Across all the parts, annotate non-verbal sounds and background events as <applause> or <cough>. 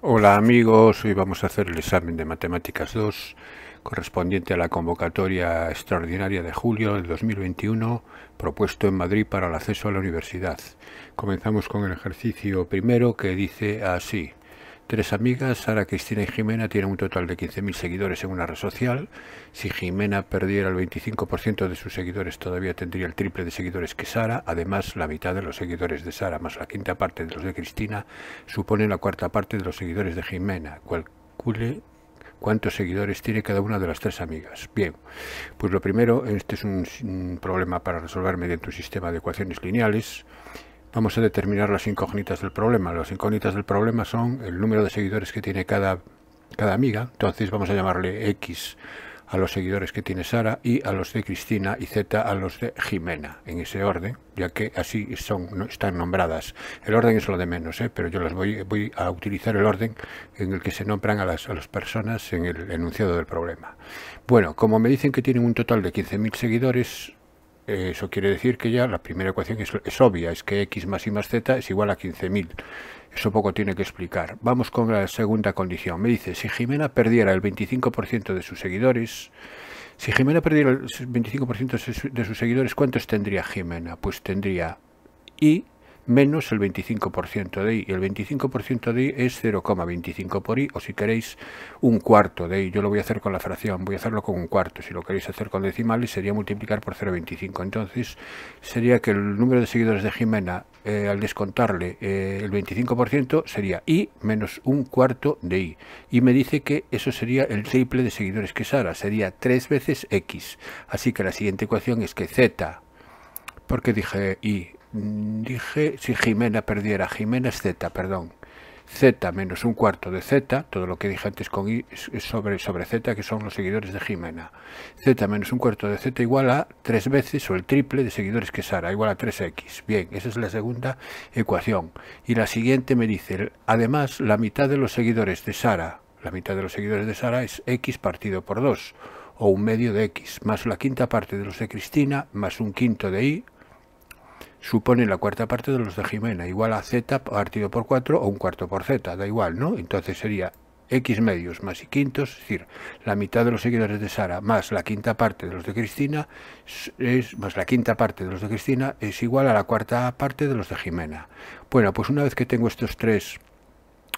Hola amigos, hoy vamos a hacer el examen de Matemáticas 2 correspondiente a la convocatoria extraordinaria de julio del 2021 propuesto en Madrid para el acceso a la universidad. Comenzamos con el ejercicio primero que dice así tres amigas, Sara, Cristina y Jimena, tienen un total de 15.000 seguidores en una red social. Si Jimena perdiera el 25% de sus seguidores, todavía tendría el triple de seguidores que Sara. Además, la mitad de los seguidores de Sara, más la quinta parte de los de Cristina, suponen la cuarta parte de los seguidores de Jimena. Calcule cuántos seguidores tiene cada una de las tres amigas. Bien, pues lo primero, este es un, un problema para resolver mediante un sistema de ecuaciones lineales vamos a determinar las incógnitas del problema. Las incógnitas del problema son el número de seguidores que tiene cada, cada amiga. Entonces vamos a llamarle X a los seguidores que tiene Sara y a los de Cristina y Z a los de Jimena, en ese orden, ya que así son, están nombradas. El orden es lo de menos, ¿eh? pero yo las voy, voy, a utilizar el orden en el que se nombran a las, a las personas en el enunciado del problema. Bueno, como me dicen que tienen un total de 15.000 seguidores, eh, eso quiere decir que ya la primera ecuación es, obvia, es que x más y más z es igual a 15.000. Eso poco tiene que explicar. Vamos con la segunda condición. Me dice, si Jimena perdiera el 25% de sus seguidores, si Jimena perdiera el 25% de sus seguidores, ¿cuántos tendría Jimena? Pues tendría y menos el 25% de I. Y el 25% de I es 0,25 por I, o si queréis un cuarto de I. Yo lo voy a hacer con la fracción, voy a hacerlo con un cuarto. Si lo queréis hacer con decimales, sería multiplicar por 0,25. Entonces, sería que el número de seguidores de Jimena, eh, al descontarle eh, el 25%, sería I menos un cuarto de I. Y me dice que eso sería el triple de seguidores que Sara, sería 3 veces X. Así que la siguiente ecuación es que Z porque dije i Mm, dije si Jimena perdiera, Jimena es Z, perdón, Z menos un cuarto de Z, todo lo que dije antes con I sobre, sobre Z, que son los seguidores de Jimena. Z menos un cuarto de Z igual a tres veces o el triple de seguidores que Sara, igual a 3X. Bien, esa es la segunda ecuación. Y la siguiente me dice, además, la mitad de los seguidores de Sara, la mitad de los seguidores de Sara es X partido por 2, o un medio de X, más la quinta parte de los de Cristina, más un quinto de Y, supone la cuarta parte de los de Jimena, igual a z partido por 4 o un cuarto por z, da igual, ¿no? Entonces sería x medios más y quintos, es decir, la mitad de los seguidores de Sara más la quinta parte de los de Cristina, es, más la quinta parte de los de Cristina es igual a la cuarta parte de los de Jimena. Bueno, pues una vez que tengo estos tres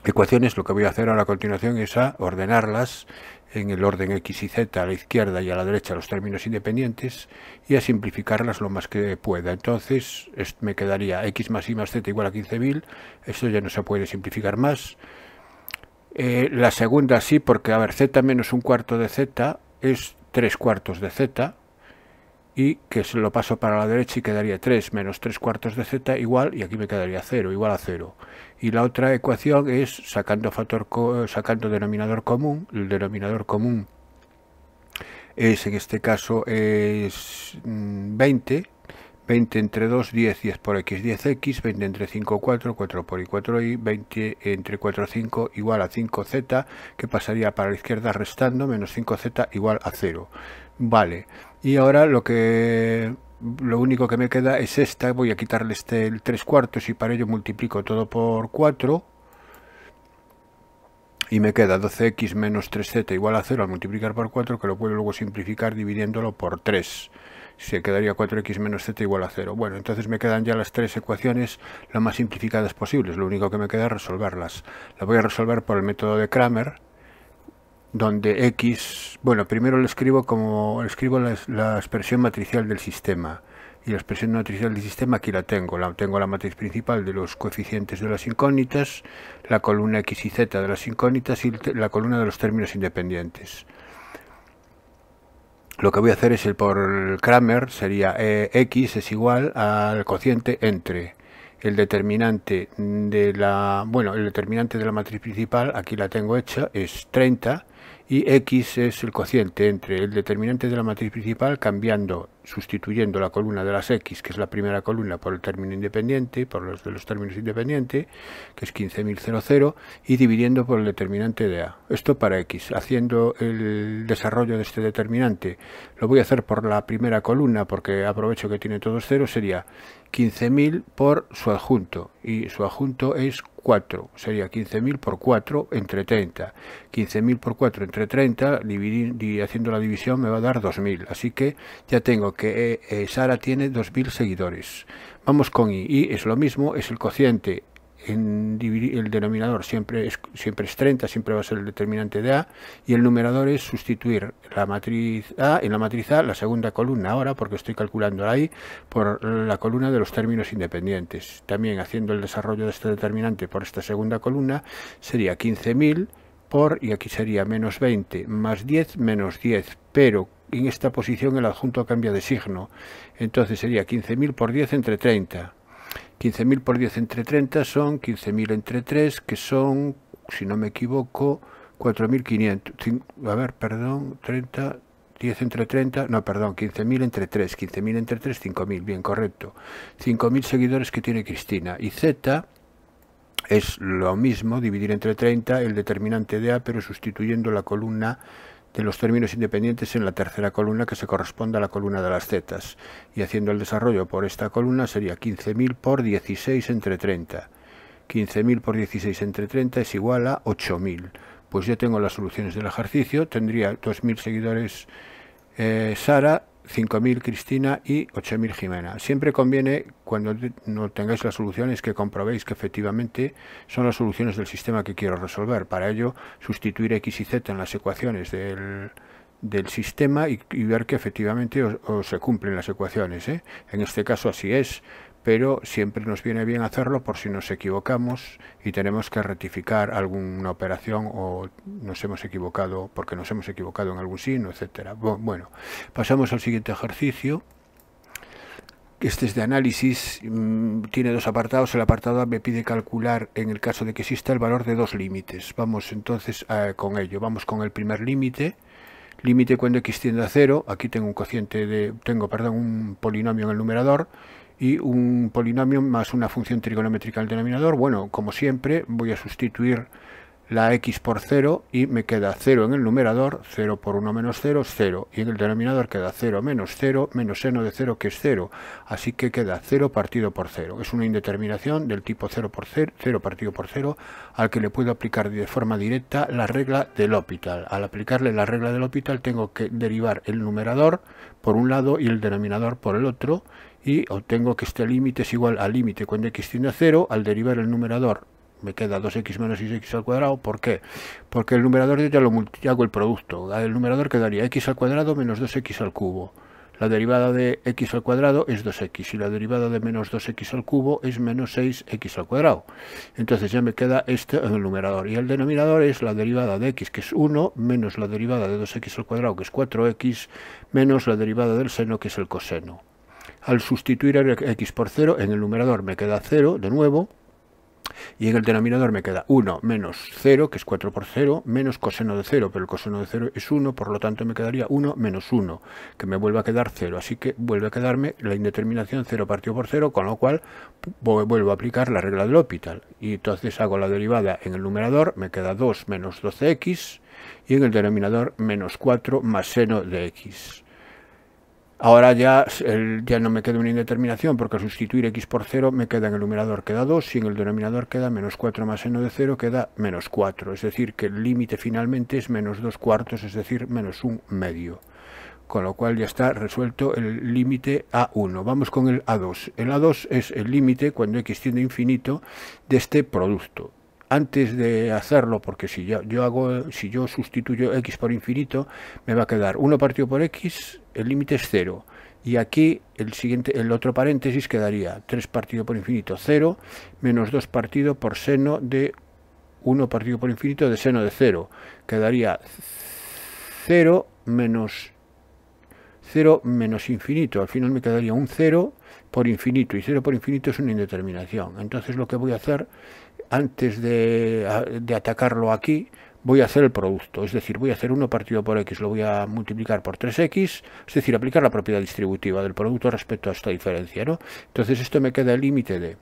ecuaciones, lo que voy a hacer a la continuación es a ordenarlas en el orden X y Z a la izquierda y a la derecha los términos independientes y a simplificarlas lo más que pueda. Entonces me quedaría X más Y más Z igual a 15.000, esto ya no se puede simplificar más. Eh, la segunda sí, porque a ver, Z menos un cuarto de Z es tres cuartos de Z, y que se lo paso para la derecha y quedaría 3 menos 3 cuartos de z igual, y aquí me quedaría 0, igual a 0. Y la otra ecuación es sacando, factor sacando denominador común, el denominador común es en este caso es 20, mm, 20 entre 2, 10, 10 por x, 10x, 20 entre 5, 4, 4 por y, 4y, 20 entre 4, 5, igual a 5z, que pasaría para la izquierda restando, menos 5z igual a 0. Vale. Y ahora lo que lo único que me queda es esta, voy a quitarle este el 3 cuartos y para ello multiplico todo por 4 y me queda 12x menos 3z igual a 0 al multiplicar por 4 que lo puedo luego simplificar dividiéndolo por 3 se quedaría 4x menos z igual a 0 bueno entonces me quedan ya las tres ecuaciones lo más simplificadas posibles lo único que me queda es resolverlas la voy a resolver por el método de Kramer donde x, bueno, primero lo escribo como, escribo la, expresión matricial del sistema. Y la expresión matricial del sistema aquí la tengo. La, tengo la matriz principal de los coeficientes de las incógnitas, la columna x y z de las incógnitas y la columna de los términos independientes. Lo que voy a hacer es el por Kramer, sería eh, x es igual al cociente entre el determinante de la bueno el determinante de la matriz principal aquí la tengo hecha es 30 y x es el cociente entre el determinante de la matriz principal cambiando, sustituyendo la columna de las x, que es la primera columna, por el término independiente, por los de los términos independientes, que es 15.000, y dividiendo por el determinante de a. Esto para x, haciendo el desarrollo de este determinante. Lo voy a hacer por la primera columna porque aprovecho que tiene todos ceros, sería 15.000 por su adjunto y su adjunto es 4, sería 15.000 por 4 entre 30. 15.000 por 4 entre 30, dividir, haciendo la división me va a dar 2.000. Así que ya tengo que eh, eh, Sara tiene 2.000 seguidores. Vamos con I. I es lo mismo, es el cociente el denominador siempre es, siempre es 30, siempre va a ser el determinante de A, y el numerador es sustituir la matriz A en la matriz A, la segunda columna ahora, porque estoy calculando ahí, por la columna de los términos independientes. También haciendo el desarrollo de este determinante por esta segunda columna, sería 15.000 por, y aquí sería menos 20, más 10, menos 10, pero en esta posición el adjunto cambia de signo, entonces sería 15.000 por 10 entre 30, 15.000 por 10 entre 30 son 15.000 entre 3, que son, si no me equivoco, 4.500. A ver, perdón, 30, 10 entre 30, no, perdón, 15.000 entre 3, 15.000 entre 3, 5.000, bien, correcto. 5.000 seguidores que tiene Cristina. Y Z es lo mismo, dividir entre 30, el determinante de A, pero sustituyendo la columna de los términos independientes en la tercera columna que se corresponde a la columna de las zetas, y haciendo el desarrollo por esta columna sería 15.000 por 16 entre 30. 15.000 por 16 entre 30 es igual a 8.000. Pues ya tengo las soluciones del ejercicio, tendría 2.000 seguidores eh, Sara 5.000 Cristina y 8.000 Jimena. Siempre conviene, cuando no tengáis las soluciones, que comprobéis que efectivamente son las soluciones del sistema que quiero resolver. Para ello, sustituir X y Z en las ecuaciones del, sistema y, ver que efectivamente se cumplen las ecuaciones. ¿eh? En este caso así es pero siempre nos viene bien hacerlo por si nos equivocamos y tenemos que rectificar alguna operación o nos hemos equivocado porque nos hemos equivocado en algún signo, etcétera. Bueno, pasamos al siguiente ejercicio. Este es de análisis, mm, tiene dos apartados. El apartado A me pide calcular, en el caso de que exista, el valor de dos límites. Vamos entonces eh, con ello. Vamos con el primer límite límite cuando x tiende a cero. aquí tengo un cociente de tengo, perdón, un polinomio en el numerador y un polinomio más una función trigonométrica al denominador. Bueno, como siempre, voy a sustituir la x por 0 y me queda 0 en el numerador, 0 por 1 menos 0, 0. Y en el denominador queda 0 menos 0 menos seno de 0 que es 0. Así que queda 0 partido por 0. Es una indeterminación del tipo 0 0, 0 partido por 0 al que le puedo aplicar de forma directa la regla del Hospital. Al aplicarle la regla del Hospital tengo que derivar el numerador por un lado y el denominador por el otro y obtengo que este límite es igual al límite cuando x tiende a 0, al derivar el numerador me queda 2x menos 6x al cuadrado, ¿por qué? Porque el numerador yo ya lo ya hago el producto, el numerador quedaría x al cuadrado menos 2x al cubo. La derivada de x al cuadrado es 2x y la derivada de menos 2x al cubo es menos 6x al cuadrado. Entonces ya me queda este en el numerador. Y el denominador es la derivada de x, que es 1, menos la derivada de 2x al cuadrado, que es 4x, menos la derivada del seno, que es el coseno al sustituir x por 0, en el numerador me queda 0 de nuevo, y en el denominador me queda 1 menos 0, que es 4 por 0, menos coseno de 0, pero el coseno de 0 es 1, por lo tanto me quedaría 1 menos 1, que me vuelve a quedar 0. Así que vuelve a quedarme la indeterminación 0 partido por 0, con lo cual vuelvo a aplicar la regla del hospital. Y entonces hago la derivada en el numerador, me queda 2 menos 12x, y en el denominador menos 4 más seno de x. Ahora ya, ya no me queda una indeterminación porque al sustituir x por 0 me queda en el numerador queda 2 y en el denominador queda menos 4 más seno de 0 queda menos 4. Es decir, que el límite finalmente es menos 2 cuartos, es decir, menos 1 medio. Con lo cual ya está resuelto el límite A1. Vamos con el A2. El A2 es el límite cuando x tiende a infinito de este producto antes de hacerlo, porque si yo, hago, si yo sustituyo x por infinito, me va a quedar 1 partido por x, el límite es 0. Y aquí el siguiente, el otro paréntesis quedaría 3 partido por infinito 0 menos 2 partido por seno de 1 partido por infinito de seno de 0. Quedaría 0 menos 0 menos infinito. Al final me quedaría un 0 por infinito y 0 por infinito es una indeterminación. Entonces lo que voy a hacer antes de, atacarlo aquí, voy a hacer el producto, es decir, voy a hacer 1 partido por x, lo voy a multiplicar por 3x, es decir, aplicar la propiedad distributiva del producto respecto a esta diferencia, ¿no? Entonces esto me queda el límite de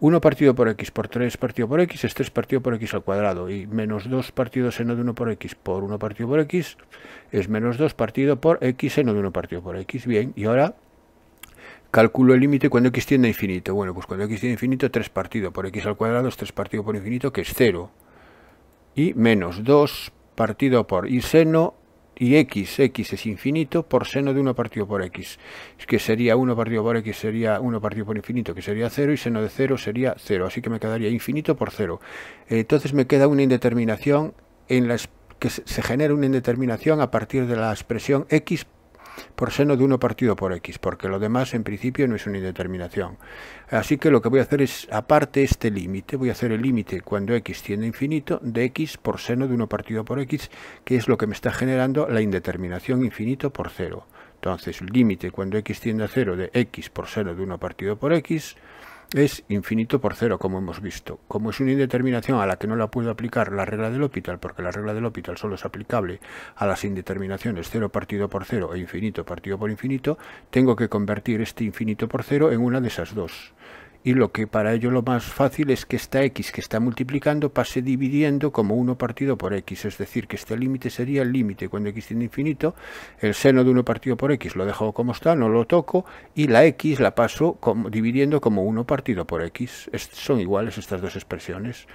1 partido por x por 3 partido por x es 3 partido por x al cuadrado y menos 2 partido seno de 1 por x por 1 partido por x es menos 2 partido por x seno de 1 partido por x. Bien, y ahora Calculo el límite cuando x tiende a infinito. Bueno, pues cuando x tiende a infinito, 3 partido por x al cuadrado es 3 partido por infinito, que es 0. Y menos 2 partido por y seno y x, x es infinito, por seno de 1 partido por x. Es que sería 1 partido por x, sería 1 partido por infinito, que sería 0, y seno de 0 sería 0. Así que me quedaría infinito por 0. Entonces me queda una indeterminación en las que se genera una indeterminación a partir de la expresión x por seno de uno partido por X, porque lo demás en principio no es una indeterminación. Así que lo que voy a hacer es, aparte este límite, voy a hacer el límite cuando X tiende a infinito de X por seno de 1 partido por X, que es lo que me está generando la indeterminación infinito por cero. Entonces, límite cuando x tiende a 0 de x por seno de 1 partido por x es infinito por cero, como hemos visto. Como es una indeterminación a la que no la puedo aplicar la regla del Hospital, porque la regla del Hospital solo es aplicable a las indeterminaciones cero partido por cero e infinito partido por infinito, tengo que convertir este infinito por cero en una de esas dos y lo que para ello lo más fácil es que esta x que está multiplicando pase dividiendo como 1 partido por x, es decir, que este límite sería el límite cuando x tiene infinito, el seno de 1 partido por x lo dejo como está, no lo toco, y la x la paso como, dividiendo como 1 partido por x. son iguales estas dos expresiones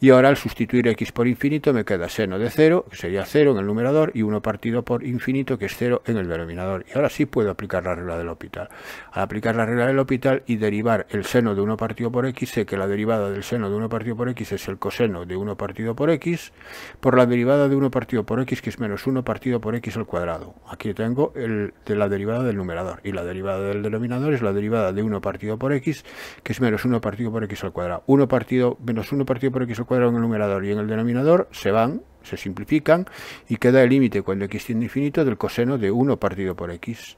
y ahora al sustituir x por infinito me queda seno de 0, que sería 0 en el numerador, y 1 partido por infinito, que es 0 en el denominador. Y ahora sí puedo aplicar la regla del hospital. Al aplicar la regla del hospital y derivar el seno de 1 partido por x, sé que la derivada del seno de 1 partido por x es el coseno de 1 partido por x, por la derivada de 1 partido por x, que es menos 1 partido por x al cuadrado. Aquí tengo el de la derivada del numerador, y la derivada del denominador es la derivada de 1 partido por x, que es menos 1 partido por x al cuadrado. 1 partido menos 1 partido por x al cuadrado en el numerador y en el denominador se van, se simplifican y queda el límite cuando x tiende infinito del coseno de 1 partido por x.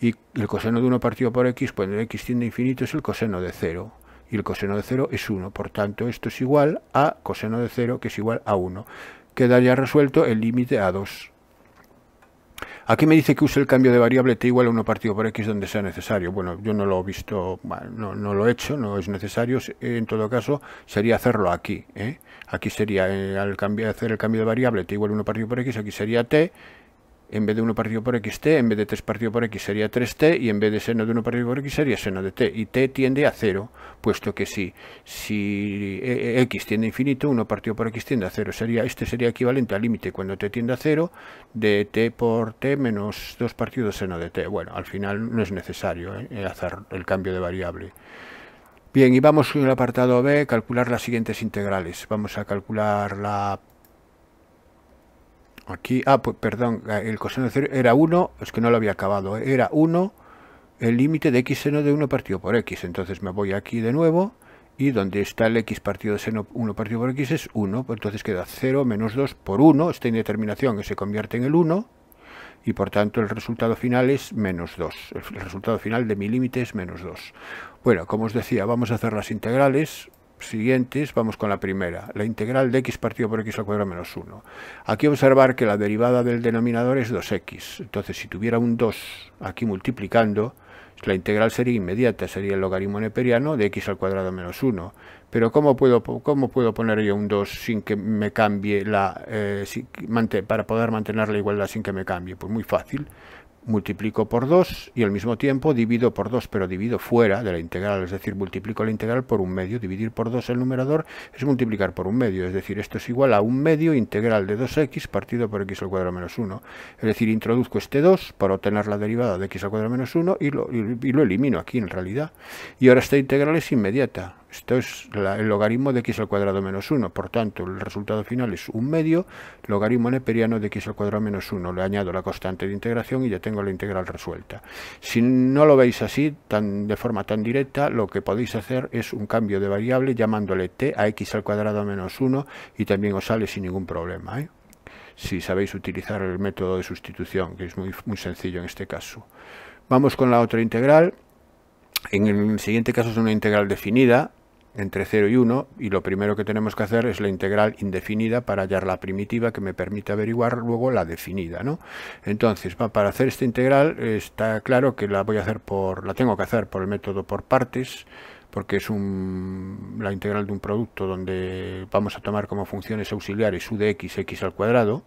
Y el coseno de 1 partido por x cuando x tiende infinito es el coseno de 0 y el coseno de 0 es 1. Por tanto, esto es igual a coseno de 0, que es igual a 1. Queda ya resuelto el límite a 2. Aquí me dice que use el cambio de variable t igual a 1 partido por x donde sea necesario. Bueno, yo no lo he visto, no, lo he hecho, no es necesario. Eh, en todo caso, sería hacerlo aquí. ¿eh? Aquí sería, eh, al cambiar, hacer el cambio de variable t igual a 1 partido por x, aquí sería t en vez de 1 partido por x en vez de 3 partido por x sería 3t, y en vez de seno de 1 partido por x sería seno de t, y t tiende a 0, puesto que si, si x eh, eh, tiende a infinito, 1 partido por x tiende a 0, sería, este sería equivalente al límite cuando t tiende a 0 de t por t menos 2 partido seno de t. Bueno, al final no es necesario ¿eh? hacer el cambio de variable. Bien, y vamos en el apartado B, calcular las siguientes integrales. Vamos a calcular la Aquí, ah, pues perdón, ah, el coseno de 0 era 1, es que no lo había acabado, eh, era 1 el límite de x seno de 1 partido por x. Entonces me voy aquí de nuevo y donde está el x partido de seno 1 partido por x es 1, pues entonces queda 0 menos 2 por 1, esta indeterminación que se convierte en el 1 y por tanto el resultado final es menos 2. El resultado final de mi límite es menos 2. Bueno, como os decía, vamos a hacer las integrales siguientes, vamos con la primera, la integral de x partido por x al cuadrado menos 1. Aquí observar que la derivada del denominador es 2x, entonces si tuviera un 2 aquí multiplicando, la integral sería inmediata, sería el logaritmo neperiano de x al cuadrado menos 1. Pero ¿cómo puedo, cómo puedo poner yo un 2 sin que me cambie la, eh, para poder mantener la igualdad sin que me cambie? Pues muy fácil, multiplico por 2 y al mismo tiempo divido por 2, pero divido fuera de la integral, es decir, multiplico la integral por un medio. Dividir por 2 el numerador es multiplicar por un medio, es decir, esto es igual a un medio integral de 2x partido por x al cuadrado menos 1. Es decir, introduzco este 2 para obtener la derivada de x al cuadrado menos 1 y lo, y lo elimino aquí en realidad. Y ahora esta integral es inmediata, esto es el logaritmo de x al cuadrado menos 1. Por tanto, el resultado final es un medio logaritmo neperiano de x al cuadrado menos 1. Le añado la constante de integración y ya tengo la integral resuelta. Si no lo veis así, tan, de forma tan directa, lo que podéis hacer es un cambio de variable llamándole t a x al cuadrado menos 1 y también os sale sin ningún problema. ¿eh? Si sabéis utilizar el método de sustitución, que es muy, muy sencillo en este caso. Vamos con la otra integral. En el siguiente caso es una integral definida, entre 0 y 1 y lo primero que tenemos que hacer es la integral indefinida para hallar la primitiva que me permite averiguar luego la definida. ¿no? Entonces, para hacer esta integral está claro que la voy a hacer por la tengo que hacer por el método por partes porque es la integral de un producto donde vamos a tomar como funciones auxiliares u de x, x al cuadrado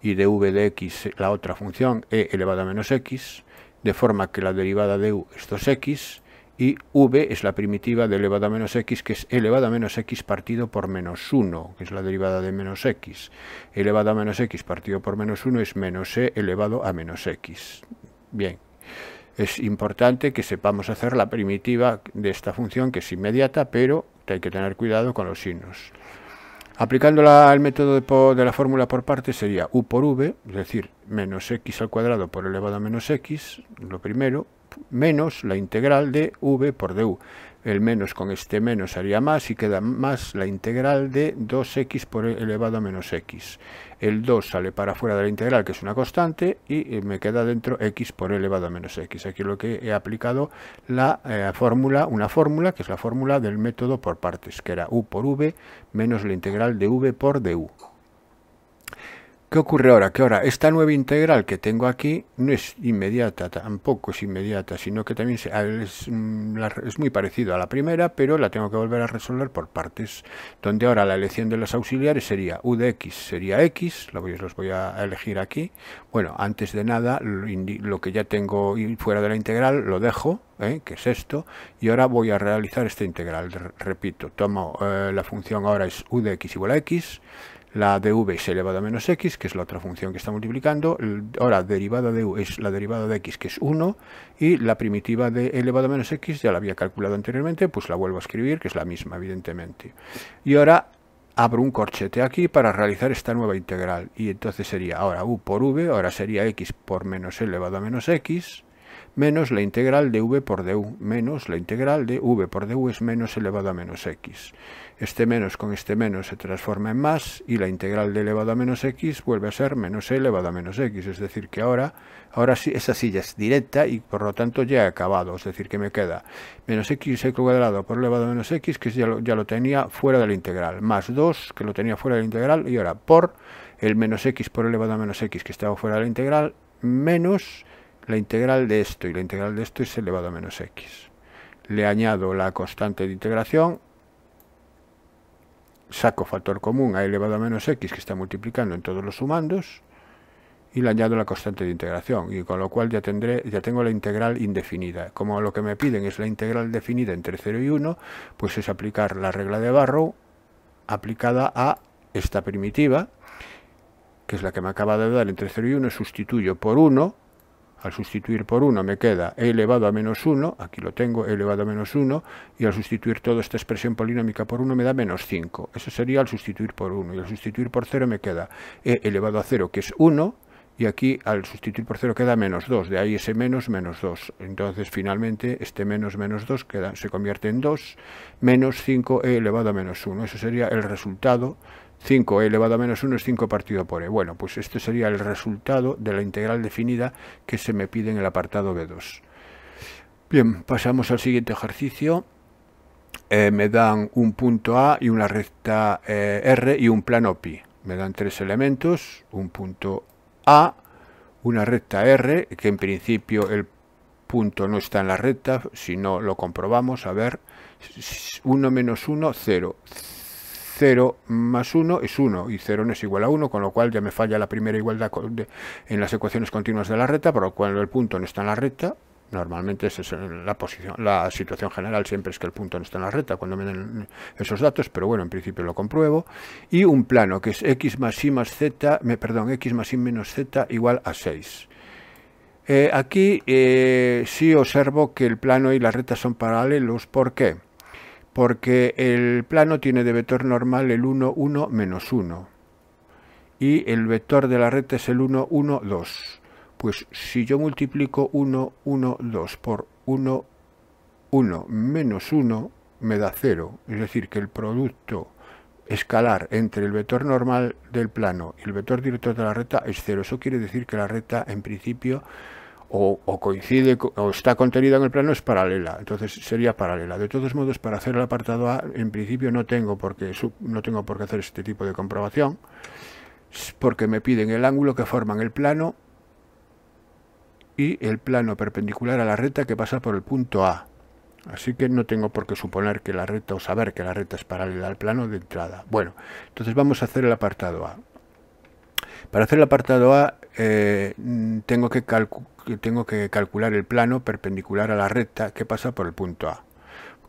y de v de x la otra función e elevado a menos x, de forma que la derivada de u es 2x y v es la primitiva de elevada a menos x, que es elevada a menos x partido por menos 1, que es la derivada de menos x. Elevada a menos x partido por menos 1 es menos e elevado a menos x. Bien, es importante que sepamos hacer la primitiva de esta función, que es inmediata, pero hay que tener cuidado con los signos. Aplicándola el método de, de la fórmula por partes sería u por v, es decir, menos x al cuadrado por elevado a menos x, lo primero, menos la integral de v por du. El menos con este menos haría más y queda más la integral de 2x por elevado a menos x. El 2 sale para fuera de la integral, que es una constante, y eh, me queda dentro x por elevado a menos x. Aquí lo que he aplicado la eh, fórmula, una fórmula, que es la fórmula del método por partes, que era u por v menos la integral de v por du. ¿Qué ocurre ahora? Que ahora esta nueva integral que tengo aquí no es inmediata, tampoco es inmediata, sino que también mm, es, muy parecido a la primera, pero la tengo que volver a resolver por partes, donde ahora la elección de los auxiliares sería u de x sería x, los voy a elegir aquí. Bueno, antes de nada, lo que ya tengo fuera de la integral lo dejo, ¿eh? que es esto, y ahora voy a realizar esta integral. Repito, tomo eh, la función ahora es u de x igual a x, la de v es elevada a menos x, que es la otra función que está multiplicando. Ahora, derivada de u es la derivada de x, que es 1. Y la primitiva de elevada a menos x, ya la había calculado anteriormente, pues la vuelvo a escribir, que es la misma, evidentemente. Y ahora abro un corchete aquí para realizar esta nueva integral. Y entonces sería ahora u por v, ahora sería x por menos elevado a menos x, menos la integral de v por du, menos la integral de v por du es menos elevado a menos x. Este menos con este menos se transforma en más y la integral de elevado a menos x vuelve a ser menos e elevado a menos x. Es decir, que ahora, ahora sí, esa silla es directa y por lo tanto ya he acabado. Es decir, que me queda menos x cuadrado por elevado a menos x, que ya lo, ya lo tenía fuera de la integral, más 2, que lo tenía fuera de la integral, y ahora por el menos x por elevado a menos x, que estaba fuera de la integral, menos la integral de esto, y la integral de esto es elevado a menos x. Le añado la constante de integración saco factor común a elevado a menos x que está multiplicando en todos los sumandos y le añado la constante de integración y con lo cual ya tendré ya tengo la integral indefinida como lo que me piden es la integral definida entre 0 y 1 pues es aplicar la regla de Barrow aplicada a esta primitiva que es la que me acaba de dar entre 0 y 1 sustituyo por 1 al sustituir por 1 me queda e elevado a menos 1, aquí lo tengo, e elevado a menos 1, y al sustituir toda esta expresión polinómica por 1 me da menos 5. Eso sería al sustituir por 1, y al sustituir por 0 me queda e elevado a 0, que es 1, y aquí al sustituir por 0 queda menos 2, de ahí ese menos menos 2. Entonces finalmente este menos menos 2 se convierte en 2 menos 5e elevado a menos 1. Eso sería el resultado 5 e eh, elevado a menos 1 es 5 partido por e. Bueno, pues este sería el resultado de la integral definida que se me pide en el apartado B2. Bien, pasamos al siguiente ejercicio. Eh, me dan un punto A y una recta R y un plano pi. Me dan tres elementos, un punto A, una recta R, que en principio el punto no está en la recta, si no lo comprobamos, a ver, 1 menos 1, 0, 0 más 1 es 1 y 0 no es igual a 1, con lo cual ya me falla la primera igualdad en las ecuaciones continuas de la recta, por lo cual el punto no está en la recta. Normalmente es la, posición, la situación general siempre es que el punto no está en la recta cuando me den esos datos, pero bueno, en principio lo compruebo. Y un plano que es x más y más z, me, perdón, x más y menos z igual a 6. Eh, aquí eh, sí observo que el plano y la recta son paralelos, ¿por qué? porque el plano tiene de vector normal el 1, 1, menos 1. Y el vector de la recta es el 1, 1, 2. Pues si yo multiplico 1, 1, 2 por 1, 1, menos 1, me da 0. Es decir, que el producto escalar entre el vector normal del plano y el vector director de la recta es 0. Eso quiere decir que la recta, en principio, o, coincide o está contenida en el plano es paralela, entonces sería paralela. De todos modos, para hacer el apartado A, en principio no tengo por qué, no tengo hacer este tipo de comprobación, porque me piden el ángulo que forman el plano y el plano perpendicular a la recta que pasa por el punto A. Así que no tengo por qué suponer que la recta o saber que la recta es paralela al plano de entrada. Bueno, entonces vamos a hacer el apartado A. Para hacer el apartado A eh, tengo que calcular tengo que calcular el plano perpendicular a la recta que pasa por el punto A.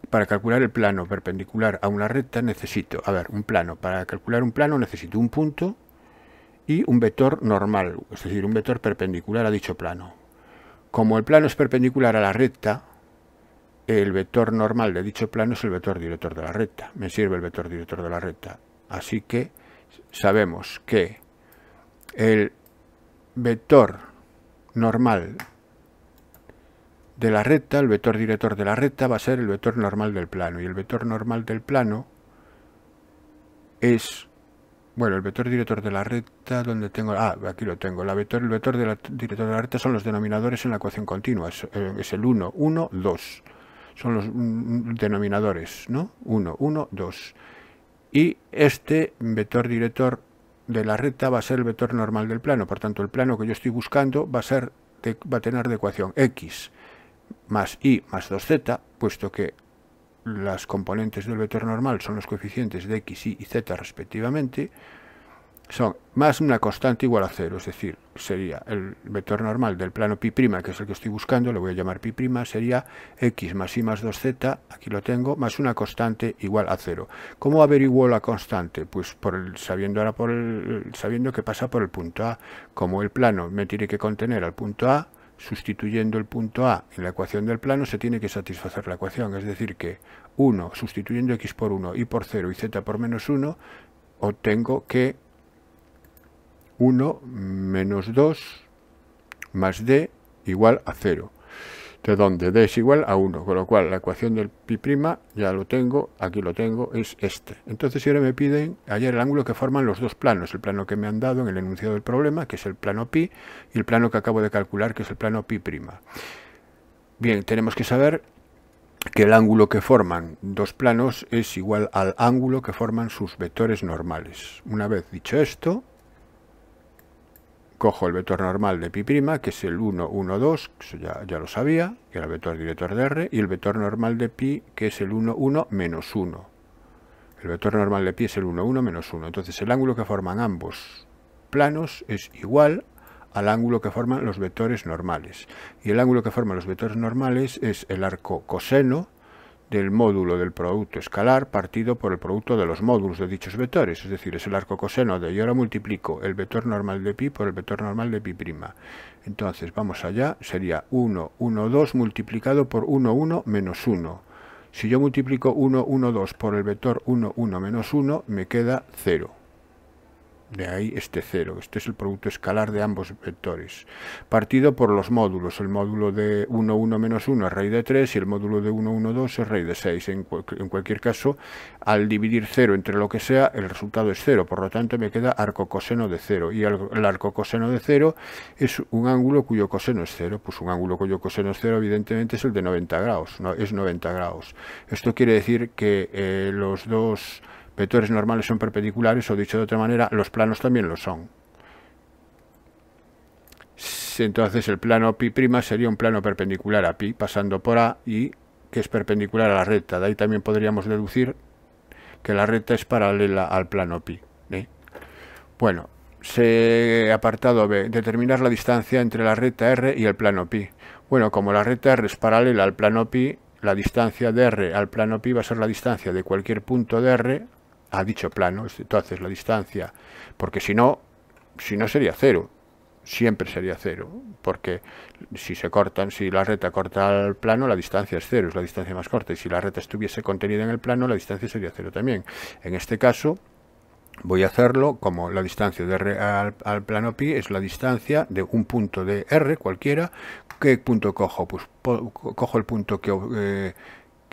Para calcular el plano perpendicular a una recta necesito, a ver, un plano. Para calcular un plano necesito un punto y un vector normal, es decir, un vector perpendicular a dicho plano. Como el plano es perpendicular a la recta, el vector normal de dicho plano es el vector director de la recta. Me sirve el vector director de la recta. Así que sabemos que el vector normal de la recta, el vector director de la recta va a ser el vector normal del plano. Y el vector normal del plano es... Bueno, el vector director de la recta, donde tengo... Ah, aquí lo tengo. La vector, el vector director de la recta son los denominadores en la ecuación continua. Es, eh, el 1, 1, 2. Son los mm, mm, denominadores, ¿no? 1, 1, 2. Y este vector director de la recta va a ser el vector normal del plano. Por tanto, el plano que yo estoy buscando va a, ser tener de ecuación x más y más 2z, puesto que las componentes del vector normal son los coeficientes de x, y y z respectivamente, son más una constante igual a cero, es decir, sería el vector normal del plano pi', prima, que es el que estoy buscando, le voy a llamar pi', prima, sería x más y más 2z, aquí lo tengo, más una constante igual a cero. ¿Cómo averiguo la constante? Pues por sabiendo, ahora por el, sabiendo que pasa por el punto A. Como el plano me tiene que contener al punto A, sustituyendo el punto A en la ecuación del plano, se tiene que satisfacer la ecuación. Es decir, que 1 sustituyendo x por 1, y por 0 y z por menos 1, obtengo que 1 menos 2 más d igual a 0. De donde d es igual a 1, con lo cual la ecuación del pi' ya lo tengo, aquí lo tengo, es este. Entonces si ahora me piden ayer el ángulo que forman los dos planos, el plano que me han dado en el enunciado del problema, que es el plano pi, y el plano que acabo de calcular, que es el plano pi'. Bien, tenemos que saber que el ángulo que forman dos planos es igual al ángulo que forman sus vectores normales. Una vez dicho esto, cojo el vector normal de pi', prima, que es el 1, 1, 2, ya, ya, lo sabía, que era el vector director de R, y el vector normal de pi, que es el 1, 1, menos 1. El vector normal de pi es el 1, 1, menos 1. Entonces el ángulo que forman ambos planos es igual al ángulo que forman los vectores normales. Y el ángulo que forman los vectores normales es el arco coseno del módulo del producto escalar partido por el producto de los módulos de dichos vectores, es decir, es el arco coseno de y ahora multiplico el vector normal de pi por el vector normal de pi'. Entonces, vamos allá, sería 1, 1, 2 multiplicado por 1, 1 menos 1. Si yo multiplico 1, 1, 2 por el vector 1, 1 menos 1, me queda 0 de ahí este cero, este es el producto escalar de ambos vectores, partido por los módulos, el módulo de 1, 1 menos 1 es raíz de 3 y el módulo de 1, 1, 2 es raíz de 6, en, cualquier caso, al dividir 0 entre lo que sea, el resultado es 0, por lo tanto me queda arco coseno de 0, y el, arco coseno de 0 es un ángulo cuyo coseno es 0, pues un ángulo cuyo coseno es 0 evidentemente es el de 90 grados, es 90 grados, esto quiere decir que eh, los dos vectores normales son perpendiculares o dicho de otra manera, los planos también lo son. Entonces el plano pi' sería un plano perpendicular a pi, pasando por A y que es perpendicular a la recta. De ahí también podríamos deducir que la recta es paralela al plano pi. ¿eh? Bueno, se apartado B, determinar la distancia entre la recta R y el plano pi. Bueno, como la recta R es paralela al plano pi, la distancia de R al plano pi va a ser la distancia de cualquier punto de R a dicho plano, tú haces la distancia, porque si no, si no sería cero, siempre sería cero, porque si se cortan, si la reta corta al plano, la distancia es cero, es la distancia más corta, y si la reta estuviese contenida en el plano, la distancia sería cero también. En este caso, voy a hacerlo como la distancia de R al, plano pi es la distancia de un punto de R cualquiera. ¿Qué punto cojo? Pues cojo el punto que, eh,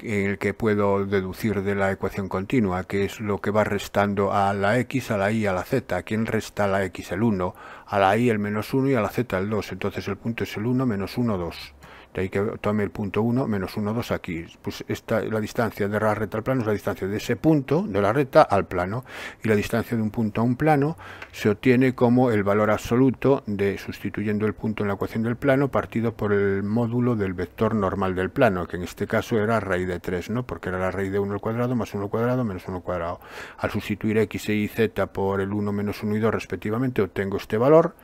el que puedo deducir de la ecuación continua, que es lo que va restando a la x, a la y, a la z. ¿A quién resta a la x? El 1, a la y el menos 1 y a la z el 2. Entonces el punto es el 1 menos 1, 2. De que tome el punto 1 menos 1, 2 aquí. Pues esta, la distancia de la recta al plano es la distancia de ese punto, de la recta al plano. Y la distancia de un punto a un plano se obtiene como el valor absoluto de sustituyendo el punto en la ecuación del plano partido por el módulo del vector normal del plano, que en este caso era raíz de 3, ¿no? porque era la raíz de 1 al cuadrado más 1 al cuadrado menos 1 al cuadrado. Al sustituir x, e y z por el 1 menos 1 y 2 respectivamente obtengo este valor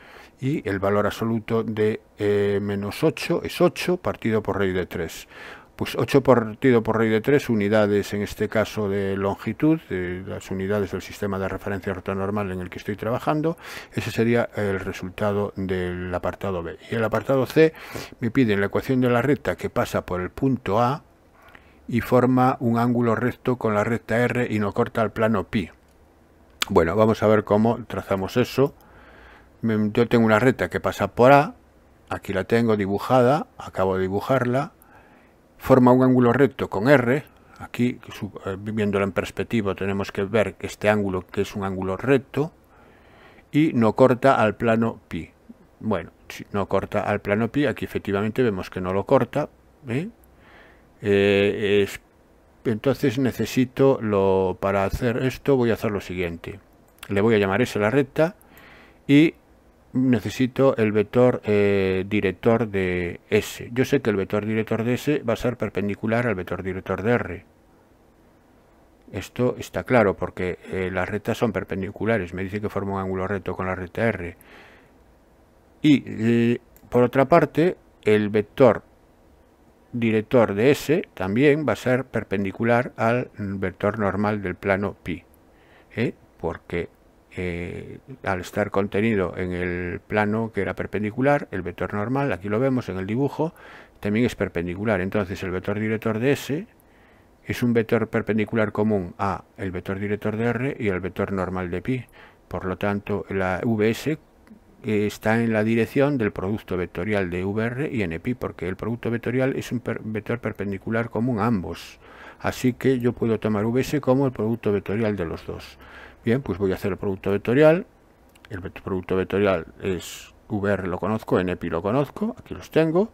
y el valor absoluto de eh, menos 8 es 8 partido por rey de 3. Pues 8 partido por rey de 3 unidades, en este caso de longitud, de las unidades del sistema de referencia normal en el que estoy trabajando, ese sería el resultado del apartado B. Y el apartado C me pide la ecuación de la recta que pasa por el punto A y forma un ángulo recto con la recta R y no corta el plano pi. Bueno, vamos a ver cómo trazamos eso yo tengo una recta que pasa por A, aquí la tengo dibujada, acabo de dibujarla, forma un ángulo recto con R, aquí eh, viéndolo en perspectiva tenemos que ver que este ángulo que es un ángulo recto, y no corta al plano pi. Bueno, si no corta al plano pi, aquí efectivamente vemos que no lo corta, ¿eh? Eh, entonces necesito, lo, para hacer esto voy a hacer lo siguiente, le voy a llamar S la recta, y necesito el vector eh, director de S. Yo sé que el vector director de S va a ser perpendicular al vector director de R. Esto está claro porque eh, las rectas son perpendiculares. Me dice que forma un ángulo recto con la recta R. Y por otra parte, el vector director de S también va a ser perpendicular al vector normal del plano pi. ¿eh? Porque eh, al estar contenido en el plano que era perpendicular, el vector normal, aquí lo vemos en el dibujo, también es perpendicular. Entonces el vector director de S es un vector perpendicular común a el vector director de R y al vector normal de pi. Por lo tanto, la VS eh, está en la dirección del producto vectorial de VR y NP, porque el producto vectorial es un vector perpendicular común a ambos. Así que yo puedo tomar VS como el producto vectorial de los dos. Bien, pues voy a hacer el producto vectorial. El producto vectorial es VR lo conozco, NP lo conozco, aquí los tengo.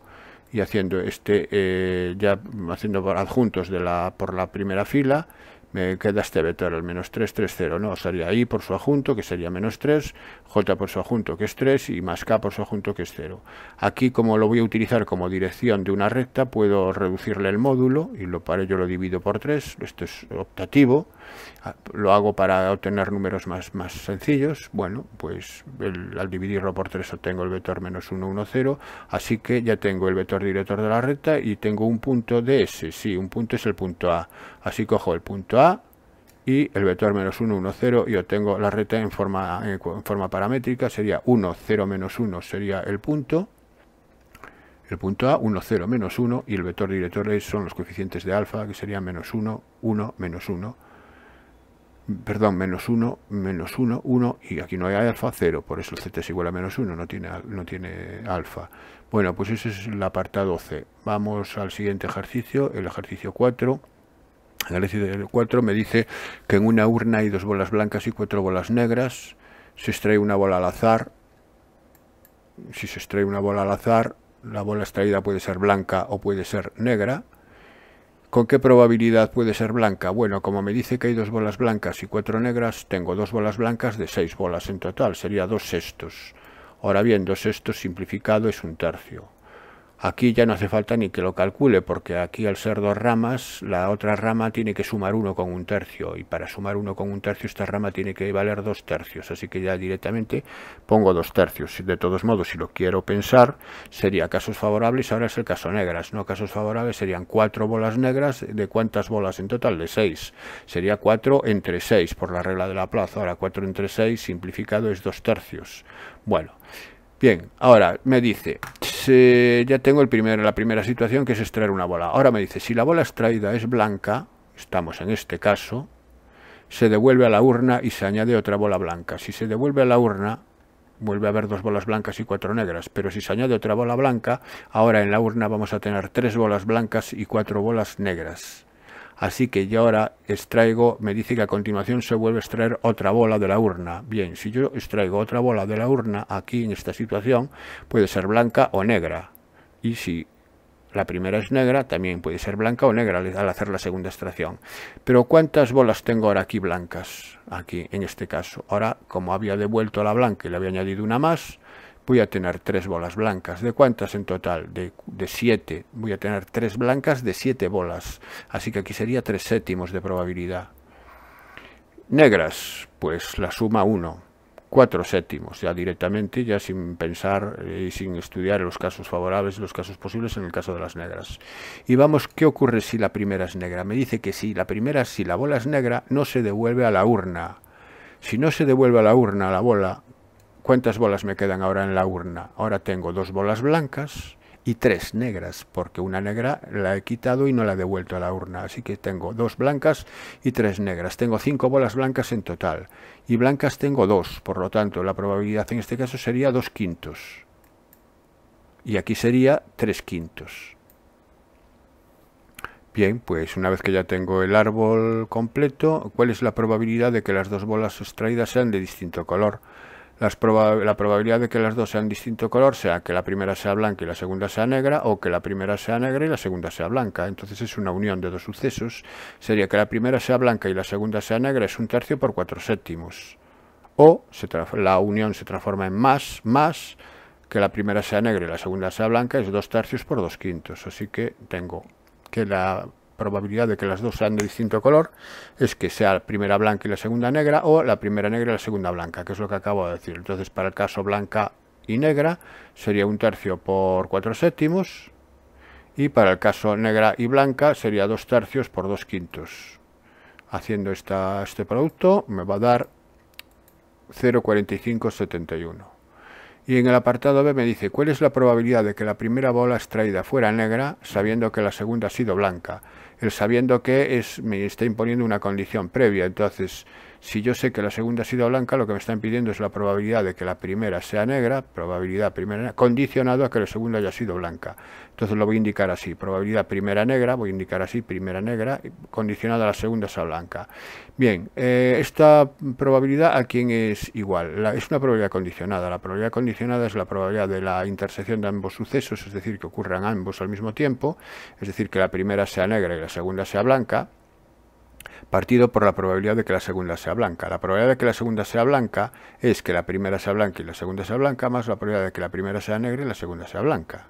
Y haciendo este, eh, ya haciendo adjuntos de la, por la primera fila, me queda este vector, el menos 3, 3, 0, ¿no? Sería I por su adjunto, que sería menos 3, J por su adjunto, que es 3, y más K por su adjunto, que es 0. Aquí, como lo voy a utilizar como dirección de una recta, puedo reducirle el módulo, y lo, para ello lo divido por 3, esto es optativo, Ah, lo hago para obtener números más, sencillos, bueno, pues al dividirlo por 3 obtengo el vector menos 1, 1, 0, así que ya tengo el vector director de la recta y tengo un punto de S, sí, un punto es el punto A, así cojo el punto A y el vector menos 1, 1, 0 y obtengo la recta en forma, en forma paramétrica, sería 1, 0, menos 1 sería el punto, el punto A, 1, 0, menos 1, y el vector director son los coeficientes de alfa, que serían menos 1, 1, menos 1 perdón, menos 1, menos 1, 1, y aquí no hay alfa, 0, por eso el z es igual a menos 1, no tiene, no tiene alfa. Bueno, pues ese es el apartado C. Vamos al siguiente ejercicio, el ejercicio 4. el ejercicio 4 me dice que en una urna hay dos bolas blancas y cuatro bolas negras. Se extrae una bola al azar. Si se extrae una bola al azar, la bola extraída puede ser blanca o puede ser negra. ¿Con qué probabilidad puede ser blanca? Bueno, como me dice que hay dos bolas blancas y cuatro negras, tengo dos bolas blancas de seis bolas en total, sería dos sextos. Ahora bien, dos sextos simplificado es un tercio. Aquí ya no hace falta ni que lo calcule, porque aquí al ser dos ramas, la otra rama tiene que sumar uno con un tercio, y para sumar uno con un tercio esta rama tiene que valer dos tercios, así que ya directamente pongo dos tercios. De todos modos, si lo quiero pensar, sería casos favorables, ahora es el caso negras, no casos favorables, serían cuatro bolas negras, ¿de cuántas bolas en total? De seis. Sería cuatro entre seis, por la regla de la plaza, ahora cuatro entre seis simplificado es dos tercios. Bueno... Bien, ahora me dice, ya tengo el la primera situación que es extraer una bola. Ahora me dice, si la bola extraída es blanca, estamos en este caso, se devuelve a la urna y se añade otra bola blanca. Si se devuelve a la urna, vuelve a haber dos bolas blancas y cuatro negras, pero si se añade otra bola blanca, ahora en la urna vamos a tener tres bolas blancas y cuatro bolas negras. Así que yo ahora extraigo, me dice que a continuación se vuelve a extraer otra bola de la urna. Bien, si yo extraigo otra bola de la urna, aquí en esta situación, puede ser blanca o negra. Y si la primera es negra, también puede ser blanca o negra al hacer la segunda extracción. Pero ¿cuántas bolas tengo ahora aquí blancas? Aquí, en este caso. Ahora, como había devuelto la blanca y le había añadido una más, voy a tener tres bolas blancas. ¿De cuántas en total? De, de siete. Voy a tener tres blancas de siete bolas. Así que aquí sería tres séptimos de probabilidad. Negras, pues la suma uno. Cuatro séptimos, ya directamente, ya sin pensar eh, y sin estudiar los casos favorables los casos posibles en el caso de las negras. Y vamos, ¿qué ocurre si la primera es negra? Me dice que si la primera, si la bola es negra, no se devuelve a la urna. Si no se devuelve a la urna la bola, ¿Cuántas bolas me quedan ahora en la urna? Ahora tengo dos bolas blancas y tres negras, porque una negra la he quitado y no la he devuelto a la urna. Así que tengo dos blancas y tres negras. Tengo cinco bolas blancas en total. Y blancas tengo dos, por lo tanto la probabilidad en este caso sería dos quintos. Y aquí sería tres quintos. Bien, pues una vez que ya tengo el árbol completo, ¿cuál es la probabilidad de que las dos bolas extraídas sean de distinto color? la probabilidad de que las dos sean distinto color sea que la primera sea blanca y la segunda sea negra o que la primera sea negra y la segunda sea blanca. Entonces es una unión de dos sucesos. Sería que la primera sea blanca y la segunda sea negra es un tercio por cuatro séptimos. O la unión se transforma en más, más, que la primera sea negra y la segunda sea blanca es dos tercios por dos quintos. Así que tengo que la probabilidad de que las dos sean de distinto color es que sea la primera blanca y la segunda negra o la primera negra y la segunda blanca, que es lo que acabo de decir. Entonces, para el caso blanca y negra sería un tercio por cuatro séptimos y para el caso negra y blanca sería dos tercios por dos quintos. Haciendo esta, este producto me va a dar 0,4571. Y en el apartado B me dice cuál es la probabilidad de que la primera bola extraída fuera negra sabiendo que la segunda ha sido blanca el eh, sabiendo que es, me está imponiendo una condición previa. Entonces, si yo sé que la segunda ha sido blanca, lo que me está pidiendo es la probabilidad de que la primera sea negra, probabilidad primera, condicionado a que la segunda haya sido blanca. Entonces lo voy a indicar así, probabilidad primera negra, voy a indicar así, primera negra, condicionada a la segunda sea blanca. Bien, eh, esta probabilidad a quién es igual, es una probabilidad condicionada. La probabilidad condicionada es la probabilidad de la intersección de ambos sucesos, es decir, que ocurran ambos al mismo tiempo, es decir, que la primera sea negra y la la segunda sea blanca, partido por la probabilidad de que la segunda sea blanca. La probabilidad de que la segunda sea blanca es que la primera sea blanca y la segunda sea blanca, más la probabilidad de que la primera sea negra y la segunda sea blanca.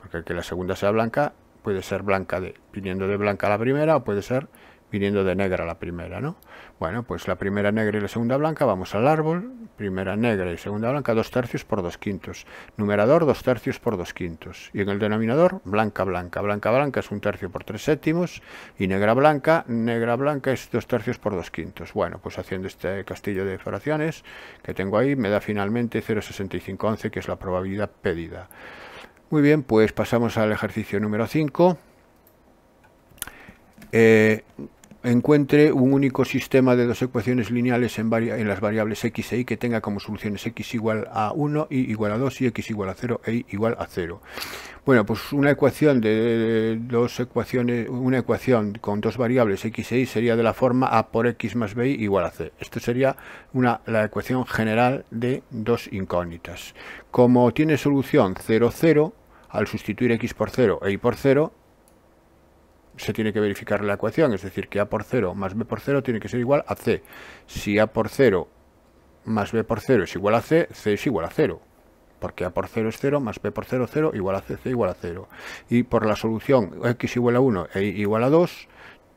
Porque que la segunda sea blanca puede ser blanca viniendo de blanca a la primera o puede ser viniendo de negra a la primera, ¿no? Bueno, pues la primera negra y la segunda blanca, vamos al árbol, primera negra y segunda blanca, dos tercios por dos quintos. Numerador, dos tercios por dos quintos. Y en el denominador, blanca, blanca. Blanca, blanca es un tercio por tres séptimos. Y negra, blanca, negra, blanca es dos tercios por dos quintos. Bueno, pues haciendo este castillo de fracciones que tengo ahí, me da finalmente 0,6511, que es la probabilidad pedida. Muy bien, pues pasamos al ejercicio número 5. Eh, encuentre un único sistema de dos ecuaciones lineales en, las variables x e y que tenga como soluciones x igual a 1, y igual a 2 y x igual a 0 e y igual a 0. Bueno, pues una ecuación de dos ecuaciones, una ecuación con dos variables x e y sería de la forma a por x más b igual a c. Esto sería la ecuación general de dos incógnitas. Como tiene solución 0, 0, al sustituir x por 0 e y por 0, se tiene que verificar la ecuación, es decir, que a por 0 más b por 0 tiene que ser igual a c. Si a por 0 más b por 0 es igual a c, c es igual a 0. Porque a por 0 es 0, más b por 0, 0, igual a c, c igual a 0. Y por la solución x igual a 1 e y igual a 2,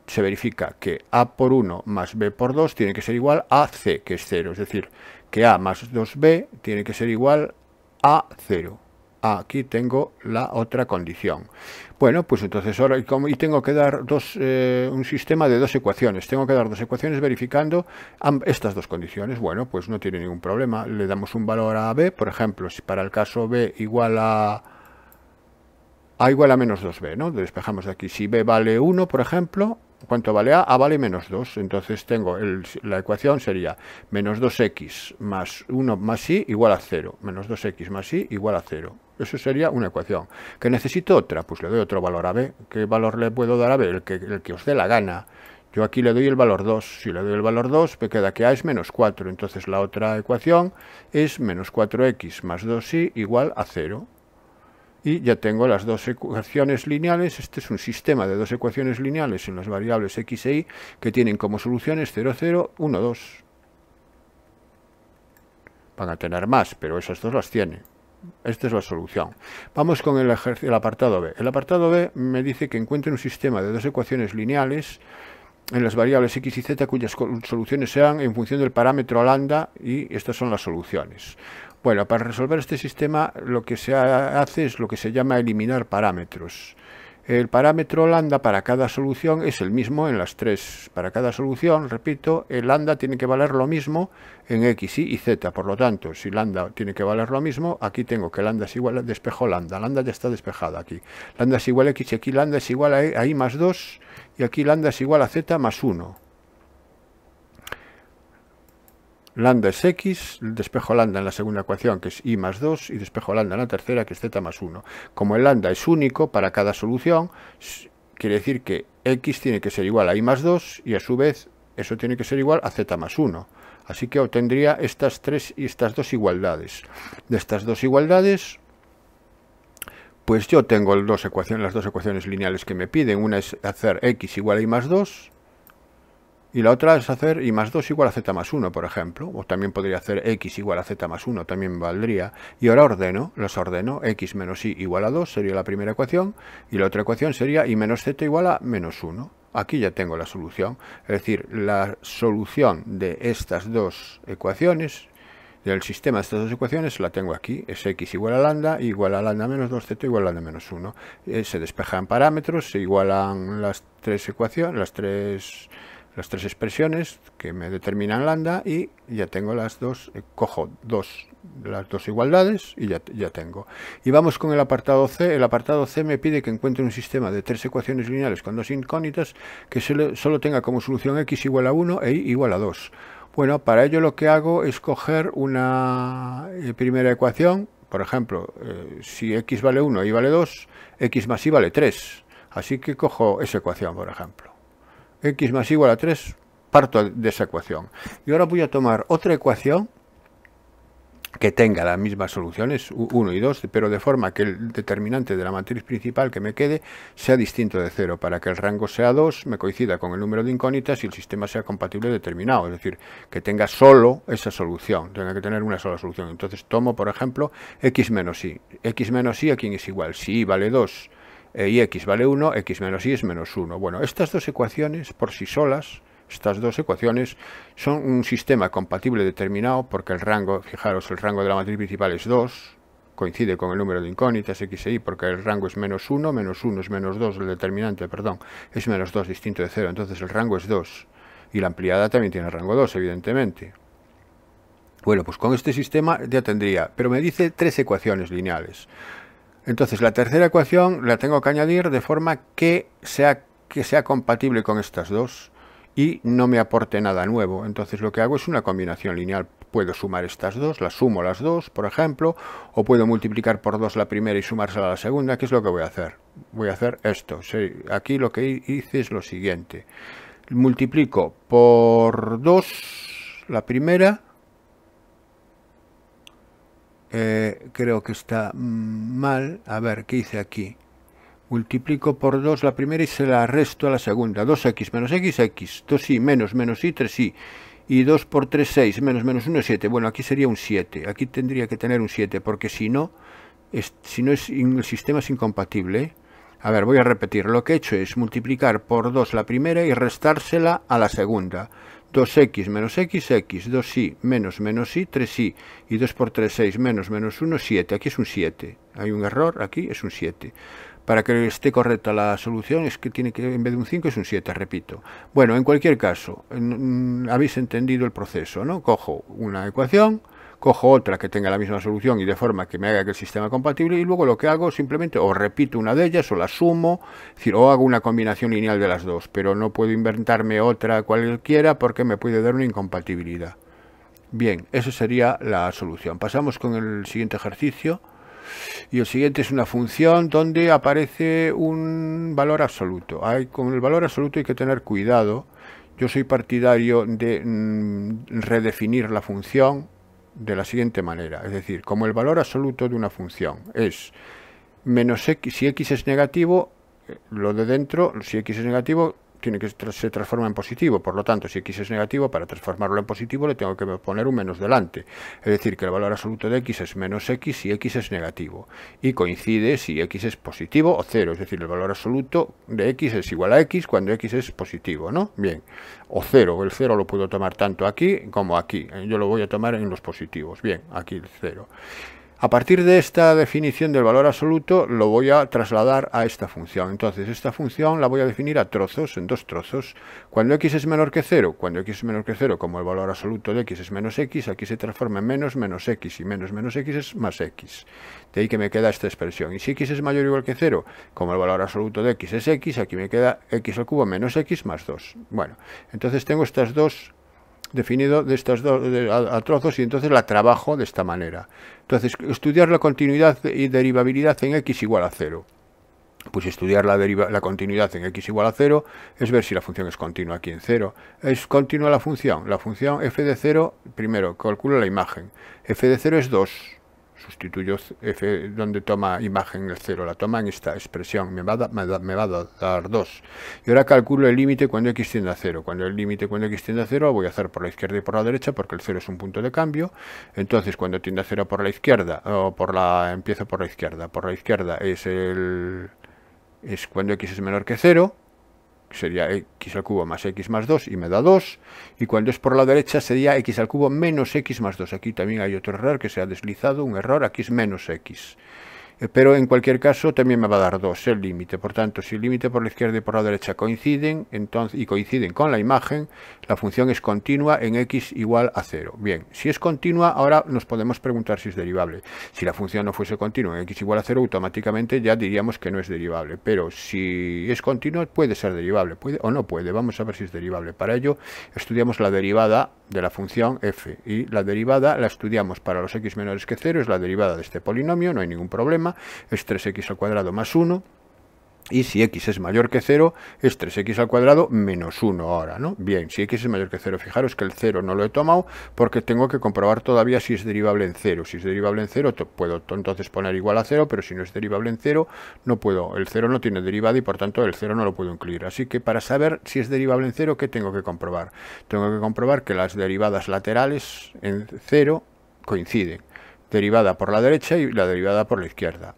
se verifica que a por 1 más b por 2 tiene que ser igual a c, que es 0. Es decir, que a más 2b tiene que ser igual a 0 aquí tengo la otra condición. Bueno, pues entonces ahora y, tengo que dar dos, eh, un sistema de dos ecuaciones. Tengo que dar dos ecuaciones verificando estas dos condiciones. Bueno, pues no tiene ningún problema. Le damos un valor a b, por ejemplo, si para el caso b igual a a igual a menos 2b, ¿no? Despejamos de aquí. Si b vale 1, por ejemplo, ¿cuánto vale a? a vale menos 2. Entonces tengo la ecuación sería menos 2x más 1 más y igual a 0. Menos 2x más y igual a 0. Eso sería una ecuación. ¿Que necesito otra? Pues le doy otro valor a B. ¿Qué valor le puedo dar a B? El que, el que os dé la gana. Yo aquí le doy el valor 2. Si le doy el valor 2, me queda que A es menos 4. Entonces la otra ecuación es menos 4x más 2y igual a 0. Y ya tengo las dos ecuaciones lineales. Este es un sistema de dos ecuaciones lineales en las variables x e y que tienen como soluciones 0, 0, 1, 2. Van a tener más, pero esas dos las tienen. Esta es la solución. Vamos con el, el, apartado B. El apartado B me dice que encuentre un sistema de dos ecuaciones lineales en las variables x y z cuyas soluciones sean en función del parámetro lambda y estas son las soluciones. Bueno, para resolver este sistema lo que se hace es lo que se llama eliminar parámetros. El parámetro lambda para cada solución es el mismo en las tres. Para cada solución, repito, el lambda tiene que valer lo mismo en x, y y z. Por lo tanto, si lambda tiene que valer lo mismo, aquí tengo que lambda es igual a despejo lambda. Lambda ya está despejada aquí. Lambda es igual a x y aquí lambda es igual a, e, más 2 y aquí lambda es igual a z más 1. Lambda es x, despejo lambda en la segunda ecuación, que es y más 2, y despejo lambda en la tercera, que es z más 1. Como el lambda es único para cada solución, quiere decir que x tiene que ser igual a y más 2, y a su vez eso tiene que ser igual a z más 1. Así que obtendría estas tres y estas dos igualdades. De estas dos igualdades, pues yo tengo las dos ecuaciones lineales que me piden. Una es hacer x igual a y más 2, y la otra es hacer y más 2 igual a z más 1, por ejemplo. O también podría hacer x igual a z más 1, también valdría. Y ahora ordeno, los ordeno. x menos y igual a 2 sería la primera ecuación. Y la otra ecuación sería y menos z igual a menos 1. Aquí ya tengo la solución. Es decir, la solución de estas dos ecuaciones, del sistema de estas dos ecuaciones, la tengo aquí. Es x igual a lambda, igual a lambda menos 2, z igual a lambda menos 1. Eh, se despejan parámetros, se igualan las tres ecuaciones, las tres las tres expresiones que me determinan lambda y ya tengo las dos, eh, cojo dos, las dos igualdades y ya, ya tengo. Y vamos con el apartado C. El apartado C me pide que encuentre un sistema de tres ecuaciones lineales con dos incógnitas que solo, tenga como solución x igual a 1 e y igual a 2. Bueno, para ello lo que hago es coger una eh, primera ecuación, por ejemplo, eh, si x vale 1 y vale 2, x más y vale 3. Así que cojo esa ecuación, por ejemplo x más igual a 3, parto de esa ecuación. Y ahora voy a tomar otra ecuación que tenga las mismas soluciones, 1 y 2, pero de forma que el determinante de la matriz principal que me quede sea distinto de 0, para que el rango sea 2, me coincida con el número de incógnitas y el sistema sea compatible determinado, es decir, que tenga solo esa solución, tenga que tener una sola solución. Entonces tomo, por ejemplo, x menos y. x menos y a quién es igual, si vale 2 eh, y x vale 1, x menos y es menos 1. Bueno, estas dos ecuaciones por sí solas, estas dos ecuaciones son un sistema compatible determinado porque el rango, fijaros, el rango de la matriz principal es 2, coincide con el número de incógnitas x e y porque el rango es menos 1, menos 1 es menos 2, el determinante, perdón, es menos 2 distinto de 0, entonces el rango es 2 y la ampliada también tiene rango 2, evidentemente. Bueno, pues con este sistema ya tendría, pero me dice tres ecuaciones lineales. Entonces, la tercera ecuación la tengo que añadir de forma que sea, que sea compatible con estas dos y no me aporte nada nuevo. Entonces, lo que hago es una combinación lineal. Puedo sumar estas dos, las sumo las dos, por ejemplo, o puedo multiplicar por dos la primera y sumársela a la segunda. ¿Qué es lo que voy a hacer? Voy a hacer esto. Aquí lo que hice es lo siguiente. Multiplico por dos la primera eh, creo que está mal. A ver, ¿qué hice aquí? Multiplico por 2 la primera y se la resto a la segunda. 2x menos x, x. 2y menos menos y, 3y. Y 2 por 3, 6. Menos menos 1, 7. Bueno, aquí sería un 7. Aquí tendría que tener un 7 porque si no, si no es, el sistema es incompatible. ¿eh? A ver, voy a repetir. Lo que he hecho es multiplicar por 2 la primera y restársela a la segunda. 2x menos x, x, 2y menos menos y, 3y, y 2 por 3, 6, menos menos 1, 7. Aquí es un 7. Hay un error, aquí es un 7. Para que esté correcta la solución es que tiene que, en vez de un 5, es un 7, repito. Bueno, en cualquier caso, habéis entendido el proceso, ¿no? Cojo una ecuación, cojo otra que tenga la misma solución y de forma que me haga que el sistema compatible y luego lo que hago simplemente o repito una de ellas o la sumo, es o hago una combinación lineal de las dos, pero no puedo inventarme otra cualquiera porque me puede dar una incompatibilidad. Bien, esa sería la solución. Pasamos con el siguiente ejercicio. Y el siguiente es una función donde aparece un valor absoluto. Hay, con el valor absoluto hay que tener cuidado. Yo soy partidario de mm, redefinir la función de la siguiente manera, es decir, como el valor absoluto de una función es menos x, si x es negativo, eh, lo de dentro, si x es negativo, tiene que se transforma en positivo, por lo tanto, si x es negativo, para transformarlo en positivo le tengo que poner un menos delante, es decir, que el valor absoluto de x es menos x si x es negativo, y coincide si x es positivo o cero, es decir, el valor absoluto de x es igual a x cuando x es positivo, ¿no? Bien, o cero, el cero lo puedo tomar tanto aquí como aquí, yo lo voy a tomar en los positivos, bien, aquí el cero. A partir de esta definición del valor absoluto lo voy a trasladar a esta función. Entonces esta función la voy a definir a trozos, en dos trozos. Cuando x es menor que 0, cuando x es menor que 0, como el valor absoluto de x es menos x, aquí se transforma en menos menos x y menos menos x es más x. De ahí que me queda esta expresión. Y si x es mayor o igual que 0, como el valor absoluto de x es x, aquí me queda x al cubo menos x más 2. Bueno, entonces tengo estas dos definido de estas dos a, trozos y entonces la trabajo de esta manera. Entonces, estudiar la continuidad y derivabilidad en x igual a 0. Pues estudiar la, la continuidad en x igual a 0 es ver si la función es continua aquí en 0. ¿Es continua la función? La función f de 0, primero, calculo la imagen. f de 0 es 2 sustituyo F donde toma imagen el 0, la toma en esta expresión, me va, a dar 2. Y ahora calculo el límite cuando x tiende a 0. Cuando el límite cuando x tiende a 0 lo voy a hacer por la izquierda y por la derecha porque el 0 es un punto de cambio. Entonces cuando tiende a 0 por la izquierda, o por la empiezo por la izquierda, por la izquierda es el es cuando x es menor que 0 sería e, x al cubo más x más 2 y me da 2. Y cuando es por la derecha sería x al cubo menos x más 2. Aquí también hay otro error que se ha deslizado, un error, aquí es menos x. Eh, pero en cualquier caso también me va a dar 2 el límite. Por tanto, si el límite por la izquierda y por la derecha coinciden entonces, y coinciden con la imagen, la función es continua en x igual a 0. Bien, si es continua, ahora nos podemos preguntar si es derivable. Si la función no fuese continua en x igual a 0, automáticamente ya diríamos que no es derivable. Pero si es continua, puede ser derivable puede o no puede. Vamos a ver si es derivable. Para ello, estudiamos la derivada de la función f. Y la derivada la estudiamos para los x menores que 0, es la derivada de este polinomio, no hay ningún problema, es 3x al cuadrado más 1 y si x es mayor que 0, es 3x al cuadrado menos 1 ahora, ¿no? Bien, si x es mayor que 0, fijaros que el 0 no lo he tomado porque tengo que comprobar todavía si es derivable en 0. Si es derivable en 0, puedo entonces poner igual a 0, pero si no es derivable en 0, no puedo. El 0 no tiene derivada y por tanto el 0 no lo puedo incluir. Así que para saber si es derivable en 0, ¿qué tengo que comprobar? Tengo que comprobar que las derivadas laterales en 0 coinciden. Derivada por la derecha y la derivada por la izquierda.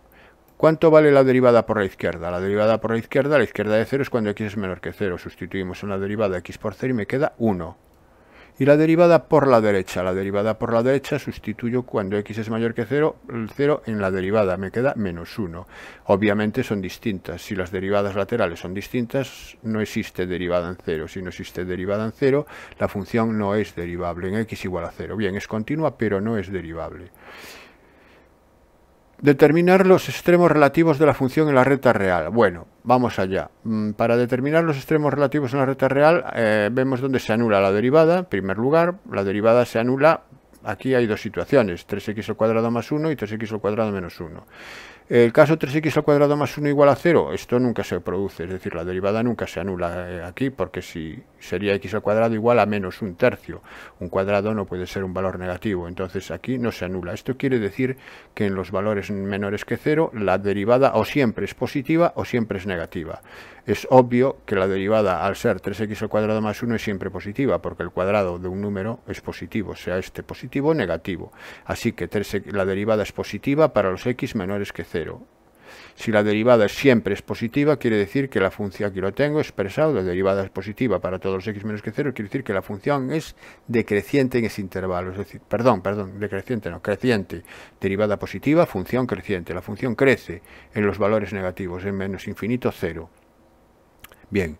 ¿Cuánto vale la derivada por la izquierda? La derivada por la izquierda, la izquierda de 0 es cuando x es menor que 0. Sustituimos en la derivada x por 0 y me queda 1. Y la derivada por la derecha, la derivada por la derecha sustituyo cuando x es mayor que 0, el 0 en la derivada, me queda menos 1. Obviamente son distintas, si las derivadas laterales son distintas, no existe derivada en 0. Si no existe derivada en 0, la función no es derivable en x igual a 0. Bien, es continua, pero no es derivable. Determinar los extremos relativos de la función en la recta real. Bueno, vamos allá. Mm, para determinar los extremos relativos en la recta real, eh, vemos dónde se anula la derivada. En primer lugar, la derivada se anula. Aquí hay dos situaciones, 3x al cuadrado más 1 y 3x al cuadrado menos 1 el caso 3x al cuadrado más 1 igual a 0, esto nunca se produce, es decir, la derivada nunca se anula eh, aquí, porque si sería x al cuadrado igual a menos un tercio, un cuadrado no puede ser un valor negativo, entonces aquí no se anula. Esto quiere decir que en los valores menores que 0, la derivada o siempre es positiva o siempre es negativa es obvio que la derivada, al ser 3x al cuadrado más 1, es siempre positiva, porque el cuadrado de un número es positivo, sea este positivo o negativo. Así que la derivada es positiva para los x menores que 0. Si la derivada siempre es positiva, quiere decir que la función, aquí lo tengo expresado, la derivada es positiva para todos los x menos que 0, quiere decir que la función es decreciente en ese intervalo, es decir, perdón, perdón, decreciente no, creciente, derivada positiva, función creciente, la función crece en los valores negativos, en menos infinito, 0. Bien.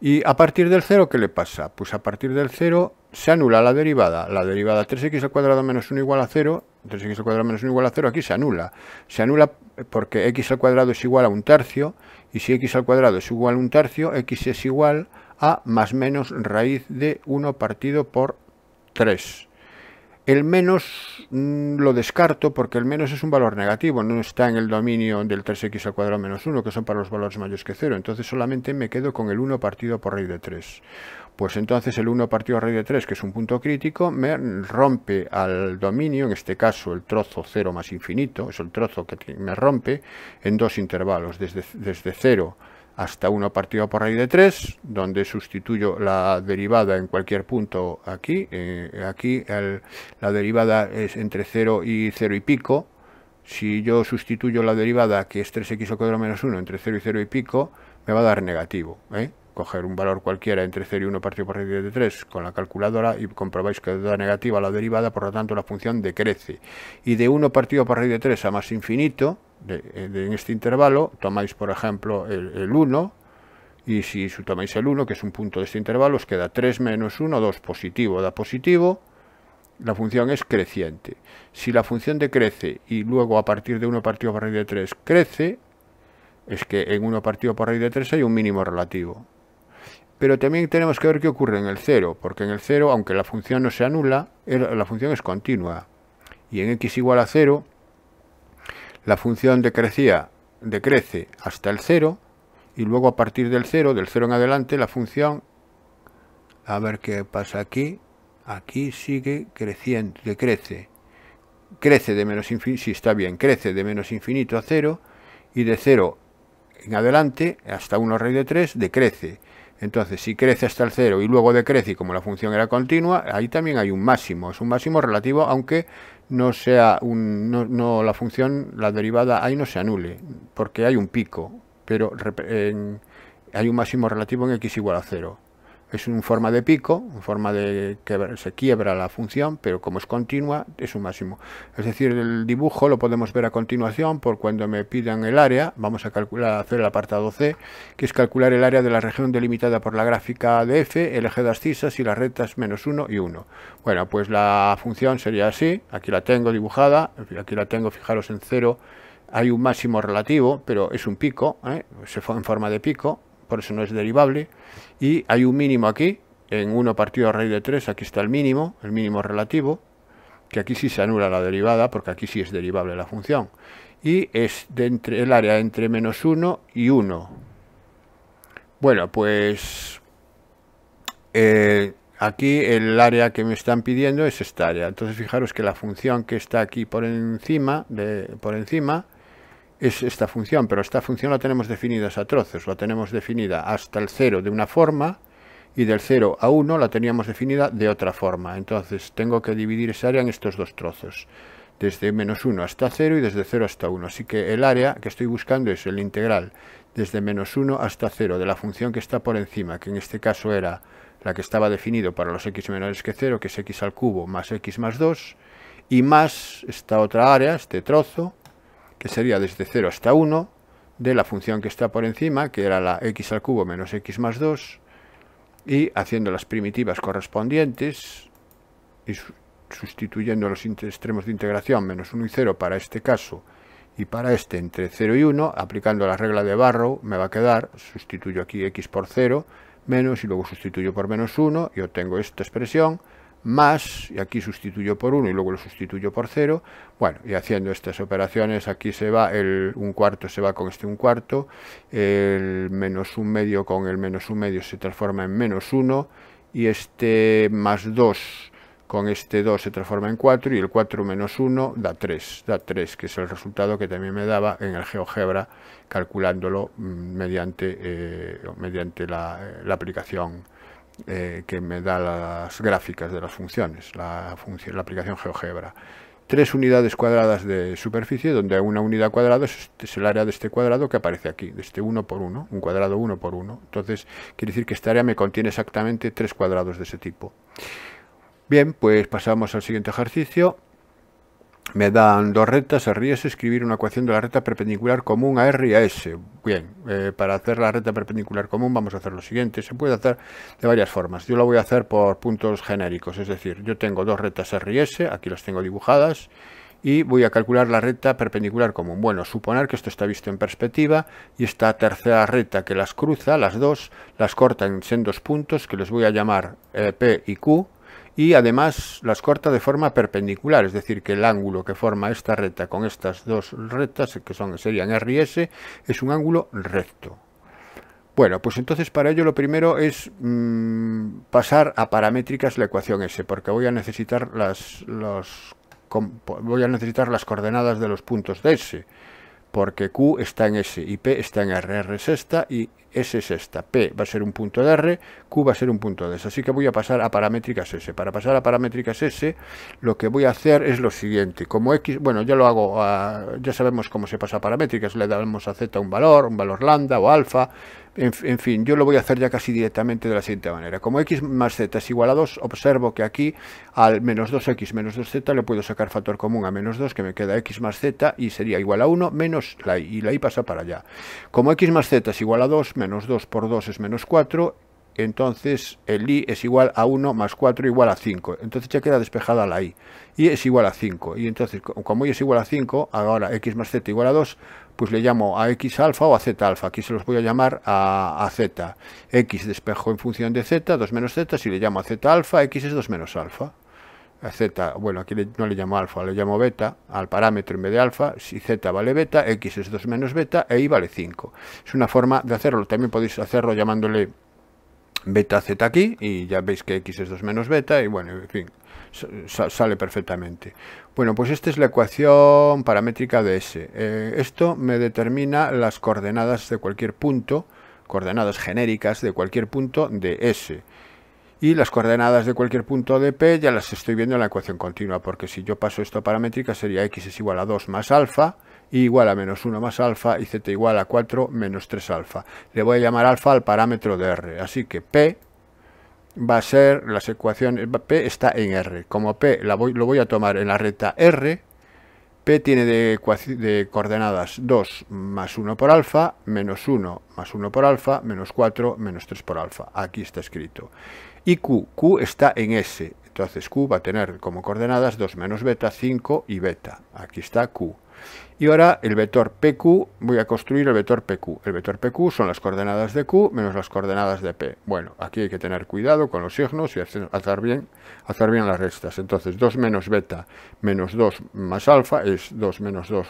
¿Y a partir del 0 qué le pasa? Pues a partir del 0 se anula la derivada. La derivada 3x al cuadrado menos 1 igual a 0, 3x al cuadrado menos 1 igual a 0, aquí se anula. Se anula porque x al cuadrado es igual a un tercio, y si x al cuadrado es igual a un tercio, x es igual a más menos raíz de 1 partido por 3. El menos mm, lo descarto porque el menos es un valor negativo, no está en el dominio del 3x al cuadrado menos 1, que son para los valores mayores que 0. Entonces solamente me quedo con el 1 partido por raíz de 3. Pues entonces el 1 partido por raíz de 3, que es un punto crítico, me rompe al dominio, en este caso el trozo 0 más infinito, es el trozo que me rompe, en dos intervalos, desde, desde 0 hasta 1 partido por raíz de 3, donde sustituyo la derivada en cualquier punto aquí. Eh, aquí la derivada es entre 0 y 0 y pico. Si yo sustituyo la derivada, que es 3x al cuadrado menos 1, entre 0 y 0 y pico, me va a dar negativo. ¿eh? Coger un valor cualquiera entre 0 y 1 partido por raíz de 3 con la calculadora y comprobáis que da negativa la derivada, por lo tanto la función decrece. Y de 1 partido por raíz de 3 a más infinito, en este intervalo, tomáis por ejemplo el, el 1, y si tomáis el 1, que es un punto de este intervalo, os queda 3 menos 1, 2 positivo, da positivo, la función es creciente. Si la función decrece y luego a partir de 1 partido por raíz de 3 crece, es que en 1 partido por raíz de 3 hay un mínimo relativo. Pero también tenemos que ver qué ocurre en el 0, porque en el 0, aunque la función no se anula, la función es continua. Y en x igual a 0, la función decrecía, decrece hasta el 0 y luego a partir del 0, del 0 en adelante, la función, a ver qué pasa aquí, aquí sigue creciendo, decrece, crece de menos infinito, si está bien, crece de menos infinito a 0 y de 0 en adelante hasta 1 raíz de 3 decrece. Entonces, si crece hasta el 0 y luego decrece, y como la función era continua, ahí también hay un máximo. Es un máximo relativo, aunque no sea no, la función, la derivada ahí no se anule, porque hay un pico, pero hay un máximo relativo en x igual a cero es un forma de pico, en forma de que se quiebra la función, pero como es continua, es un máximo. Es decir, el dibujo lo podemos ver a continuación por cuando me pidan el área, vamos a calcular, hacer el apartado C, que es calcular el área de la región delimitada por la gráfica de F, el eje de ascisas y las rectas menos 1 y 1. Bueno, pues la función sería así, aquí la tengo dibujada, aquí la tengo, fijaros en 0, hay un máximo relativo, pero es un pico, ¿eh? se en forma de pico, por eso no es derivable. Y hay un mínimo aquí, en 1 partido raíz de 3, aquí está el mínimo, el mínimo relativo, que aquí sí se anula la derivada, porque aquí sí es derivable la función. Y es de el área entre menos 1 y 1. Bueno, pues eh, aquí el área que me están pidiendo es esta área. Entonces fijaros que la función que está aquí por encima, por encima es esta función, pero esta función la tenemos definida a trozos, la tenemos definida hasta el 0 de una forma y del 0 a 1 la teníamos definida de otra forma. Entonces tengo que dividir esa área en estos dos trozos, desde menos 1 hasta 0 y desde 0 hasta 1. Así que el área que estoy buscando es el integral desde menos 1 hasta 0 de la función que está por encima, que en este caso era la que estaba definido para los x menores que 0, que es x al cubo más x más 2, y más esta otra área, este trozo, sería desde 0 hasta 1, de la función que está por encima, que era la x al cubo menos x más 2, y haciendo las primitivas correspondientes y sustituyendo los extremos de integración menos 1 y 0 para este caso y para este entre 0 y 1, aplicando la regla de Barrow me va a quedar, sustituyo aquí x por 0, menos y luego sustituyo por menos 1 y obtengo esta expresión más, y aquí sustituyo por 1 y luego lo sustituyo por 0. Bueno, y haciendo estas operaciones, aquí se va el un cuarto, se va con este un cuarto, el menos 1 medio con el menos 1 medio se transforma en menos 1, y este más 2 con este 2 se transforma en 4, y el 4 menos 1 da 3, da 3, que es el resultado que también me daba en el GeoGebra, calculándolo mm, mediante, eh, mediante la, la aplicación eh, que me da las gráficas de las funciones, la, aplicación GeoGebra. Tres unidades cuadradas de superficie, donde una unidad cuadrada es, este, el área de este cuadrado que aparece aquí, de este 1 por 1, un cuadrado 1 por 1. Entonces, quiere decir que esta área me contiene exactamente tres cuadrados de ese tipo. Bien, pues pasamos al siguiente ejercicio me dan dos rectas, S. escribir una ecuación de la recta perpendicular común a R y a S. Bien, eh, para hacer la recta perpendicular común vamos a hacer lo siguiente. Se puede hacer de varias formas. Yo lo voy a hacer por puntos genéricos, es decir, yo tengo dos retas R y S, aquí las tengo dibujadas, y voy a calcular la recta perpendicular común. Bueno, suponer que esto está visto en perspectiva y esta tercera recta que las cruza, las dos, las corta en dos puntos que les voy a llamar eh, P y Q, y además las corta de forma perpendicular, es decir, que el ángulo que forma esta recta con estas dos rectas, que son, serían R y S, es un ángulo recto. Bueno, pues entonces para ello lo primero es mm, pasar a paramétricas la ecuación S, porque voy a necesitar las, voy a necesitar las coordenadas de los puntos de S porque Q está en S y P está en R, R es esta y S es esta, P va a ser un punto de R, Q va a ser un punto de S, así que voy a pasar a paramétricas S. Para pasar a paramétricas S, lo que voy a hacer es lo siguiente, como X, bueno, ya lo hago, ah, ya sabemos cómo se pasa a paramétricas, le damos a Z un valor, un valor lambda o alfa, en, fin, yo lo voy a hacer ya casi directamente de la siguiente manera. Como x más z es igual a 2, observo que aquí al menos 2x menos 2z le puedo sacar factor común a menos 2, que me queda x más z y sería igual a 1 menos la y, y la y pasa para allá. Como x más z es igual a 2, menos 2 por 2 es menos 4, entonces el y es igual a 1 más 4 igual a 5. Entonces ya queda despejada la y, y es igual a 5. Y entonces, como y es igual a 5, ahora x más z igual a 2, pues le llamo a X alfa o a Z alfa. Aquí se los voy a llamar a, Z. X despejo en función de Z, 2 menos Z. Si le llamo a Z alfa, X es 2 menos alfa. Z, bueno, aquí no le llamo alfa, le llamo beta al parámetro en vez de alfa. Si Z vale beta, X es 2 menos beta e Y vale 5. Es una forma de hacerlo. También podéis hacerlo llamándole beta Z aquí y ya veis que X es 2 menos beta y bueno, en fin sale perfectamente. Bueno, pues esta es la ecuación paramétrica de S. Eh, esto me determina las coordenadas de cualquier punto, coordenadas genéricas de cualquier punto de S. Y las coordenadas de cualquier punto de P ya las estoy viendo en la ecuación continua, porque si yo paso esto a paramétrica sería x es igual a 2 más alfa, y igual a menos 1 más alfa y z igual a 4 menos 3 alfa. Le voy a llamar alfa al parámetro de R, así que P va a ser las ecuaciones, P está en R. Como P la voy, lo voy a tomar en la recta R, P tiene de, de, coordenadas 2 más 1 por alfa, menos 1 más 1 por alfa, menos 4 menos 3 por alfa. Aquí está escrito. Y Q, Q está en S. Entonces Q va a tener como coordenadas 2 menos beta, 5 y beta. Aquí está Q. Y ahora el vector PQ, voy a construir el vector PQ. El vector PQ son las coordenadas de Q menos las coordenadas de P. Bueno, aquí hay que tener cuidado con los signos y hacer bien, hacer bien las restas. Entonces 2 menos beta menos 2 más alfa es 2 menos 2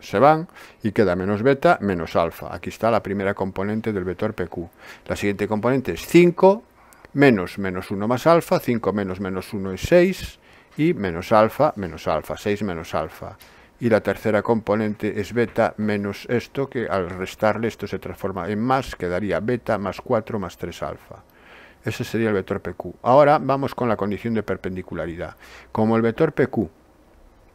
se van y queda menos beta menos alfa. Aquí está la primera componente del vector PQ. La siguiente componente es 5 menos menos 1 más alfa, 5 menos menos 1 es 6 y menos alfa menos alfa, 6 menos alfa y la tercera componente es beta menos esto, que al restarle esto se transforma en más, quedaría beta más 4 más 3 alfa. Ese sería el vector PQ. Ahora vamos con la condición de perpendicularidad. Como el vector PQ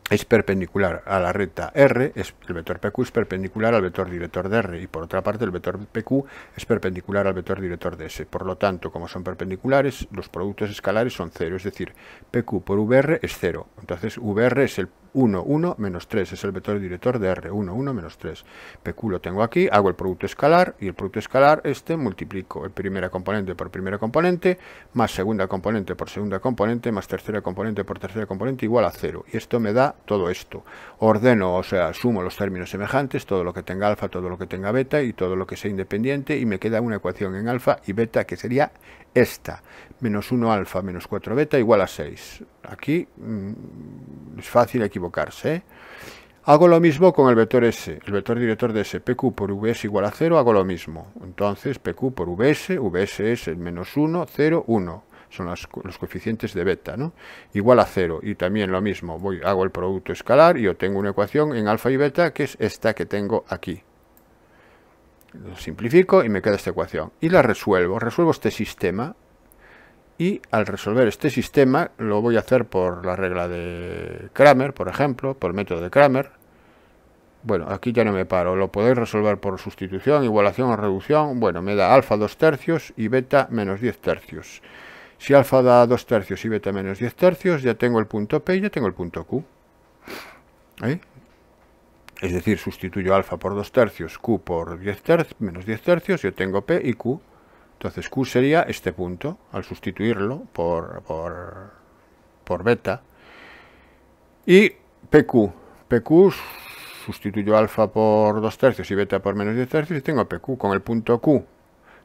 es perpendicular a la recta R, es, el vector PQ es perpendicular al vector director de R, y por otra parte el vector PQ es perpendicular al vector director de S. Por lo tanto, como son perpendiculares, los productos escalares son cero, es decir, PQ por VR es cero. Entonces, VR es el 1, 1, menos 3. Es el vector director de R, 1, 1, menos 3. PQ lo tengo aquí, hago el producto escalar y el producto escalar este multiplico el primera componente por primera componente, más segunda componente por segunda componente, más tercera componente por tercera componente, igual a 0. Y esto me da todo esto. Ordeno, o sea, sumo los términos semejantes, todo lo que tenga alfa, todo lo que tenga beta y todo lo que sea independiente y me queda una ecuación en alfa y beta que sería esta. Menos 1 alfa menos 4 beta igual a 6. Aquí... Mm, es fácil equivocarse. ¿eh? Hago lo mismo con el vector S, el vector director de S, PQ por VS igual a 0, hago lo mismo. Entonces PQ por VS, VS es menos 1, 0, 1. Son los coeficientes de beta, ¿no? Igual a 0. Y también lo mismo, voy, hago el producto escalar y obtengo una ecuación en alfa y beta que es esta que tengo aquí. Lo simplifico y me queda esta ecuación. Y la resuelvo. Resuelvo este sistema y al resolver este sistema lo voy a hacer por la regla de Kramer, por ejemplo, por el método de Kramer. Bueno, aquí ya no me paro, lo podéis resolver por sustitución, igualación o reducción. Bueno, me da alfa 2 tercios y beta menos 10 tercios. Si alfa da 2 tercios y beta menos 10 tercios, ya tengo el punto P y ya tengo el punto Q. ¿Eh? Es decir, sustituyo alfa por 2 tercios, Q por 10 menos 10 tercios, yo tengo P y Q. Entonces Q sería este punto, al sustituirlo por, por, beta. Y PQ. PQ sustituyo alfa por 2 tercios y beta por menos 10 tercios y tengo PQ con el punto Q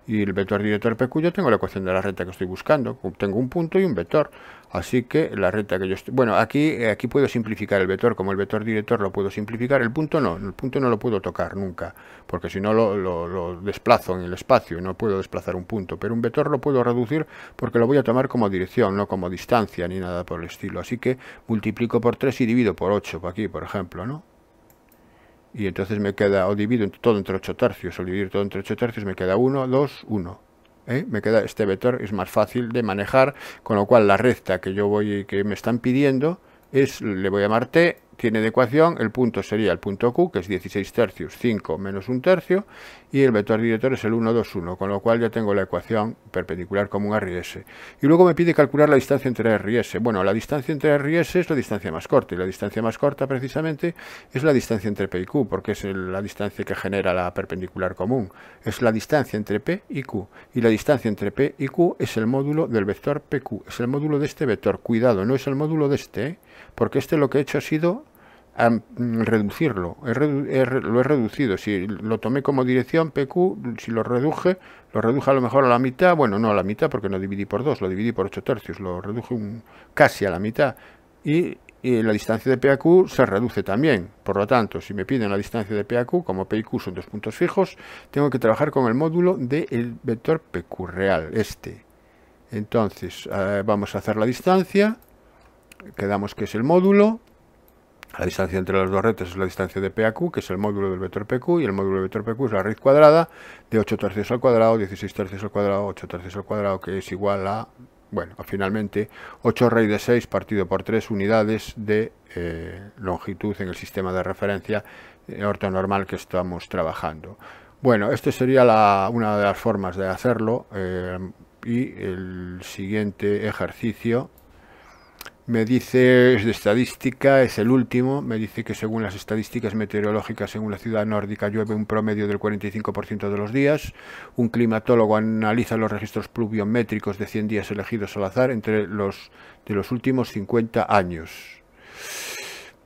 y el vector director PQ yo tengo la ecuación de la recta que estoy buscando. Tengo un punto y un vector. Así que la recta que yo estoy... Bueno, aquí, aquí puedo simplificar el vector, como el vector director lo puedo simplificar, el punto no, el punto no lo puedo tocar nunca, porque si no lo, desplazo en el espacio no puedo desplazar un punto, pero un vector lo puedo reducir porque lo voy a tomar como dirección, no como distancia ni nada por el estilo, así que multiplico por 3 y divido por 8, aquí, por ejemplo, ¿no? Y entonces me queda, o divido todo entre 8 tercios, o dividir todo entre 8 tercios, me queda 1, 2, 1. ¿eh? me queda este vector, es más fácil de manejar, con lo cual la recta que yo voy que me están pidiendo es, le voy a llamar t tiene de ecuación, el punto sería el punto Q, que es 16 tercios, 5 menos 1 tercio, y el vector director es el 1, 2, 1, con lo cual ya tengo la ecuación perpendicular común a S. Y luego me pide calcular la distancia entre R y S. Bueno, la distancia entre R y S es la distancia más corta, y la distancia más corta precisamente es la distancia entre P y Q, porque es la distancia que genera la perpendicular común. Es la distancia entre P y Q, y la distancia entre P y Q es el módulo del vector PQ, es el módulo de este vector. Cuidado, no es el módulo de este, ¿eh? porque este lo que he hecho ha sido Mm, reducirlo. lo he reducido. Si lo tomé como dirección PQ, si lo reduje, lo reduje a lo mejor a la mitad. Bueno, no a la mitad porque no dividí por 2, lo dividí por 8 tercios. Lo reduje un, casi a la mitad. Y, la distancia de PAQ se reduce también. Por lo tanto, si me piden la distancia de PAQ, como Q son dos puntos fijos, tengo que trabajar con el módulo del el vector PQ real, este. Entonces, eh, vamos a hacer la distancia. Quedamos que es el módulo la distancia entre las dos redes es la distancia de Q, que es el módulo del vector PQ, y el módulo del vector PQ es la raíz cuadrada de 8 tercios al cuadrado, 16 tercios al cuadrado, 8 tercios al cuadrado, que es igual a, bueno, finalmente, 8 raíz de 6 partido por 3 unidades de eh, longitud en el sistema de referencia eh, ortonormal que estamos trabajando. Bueno, esta sería una de las formas de hacerlo eh, y el siguiente ejercicio me dice, es de estadística, es el último, me dice que según las estadísticas meteorológicas, en la ciudad nórdica, llueve un promedio del 45% de los días. Un climatólogo analiza los registros pluviométricos de 100 días elegidos al azar entre los de los últimos 50 años.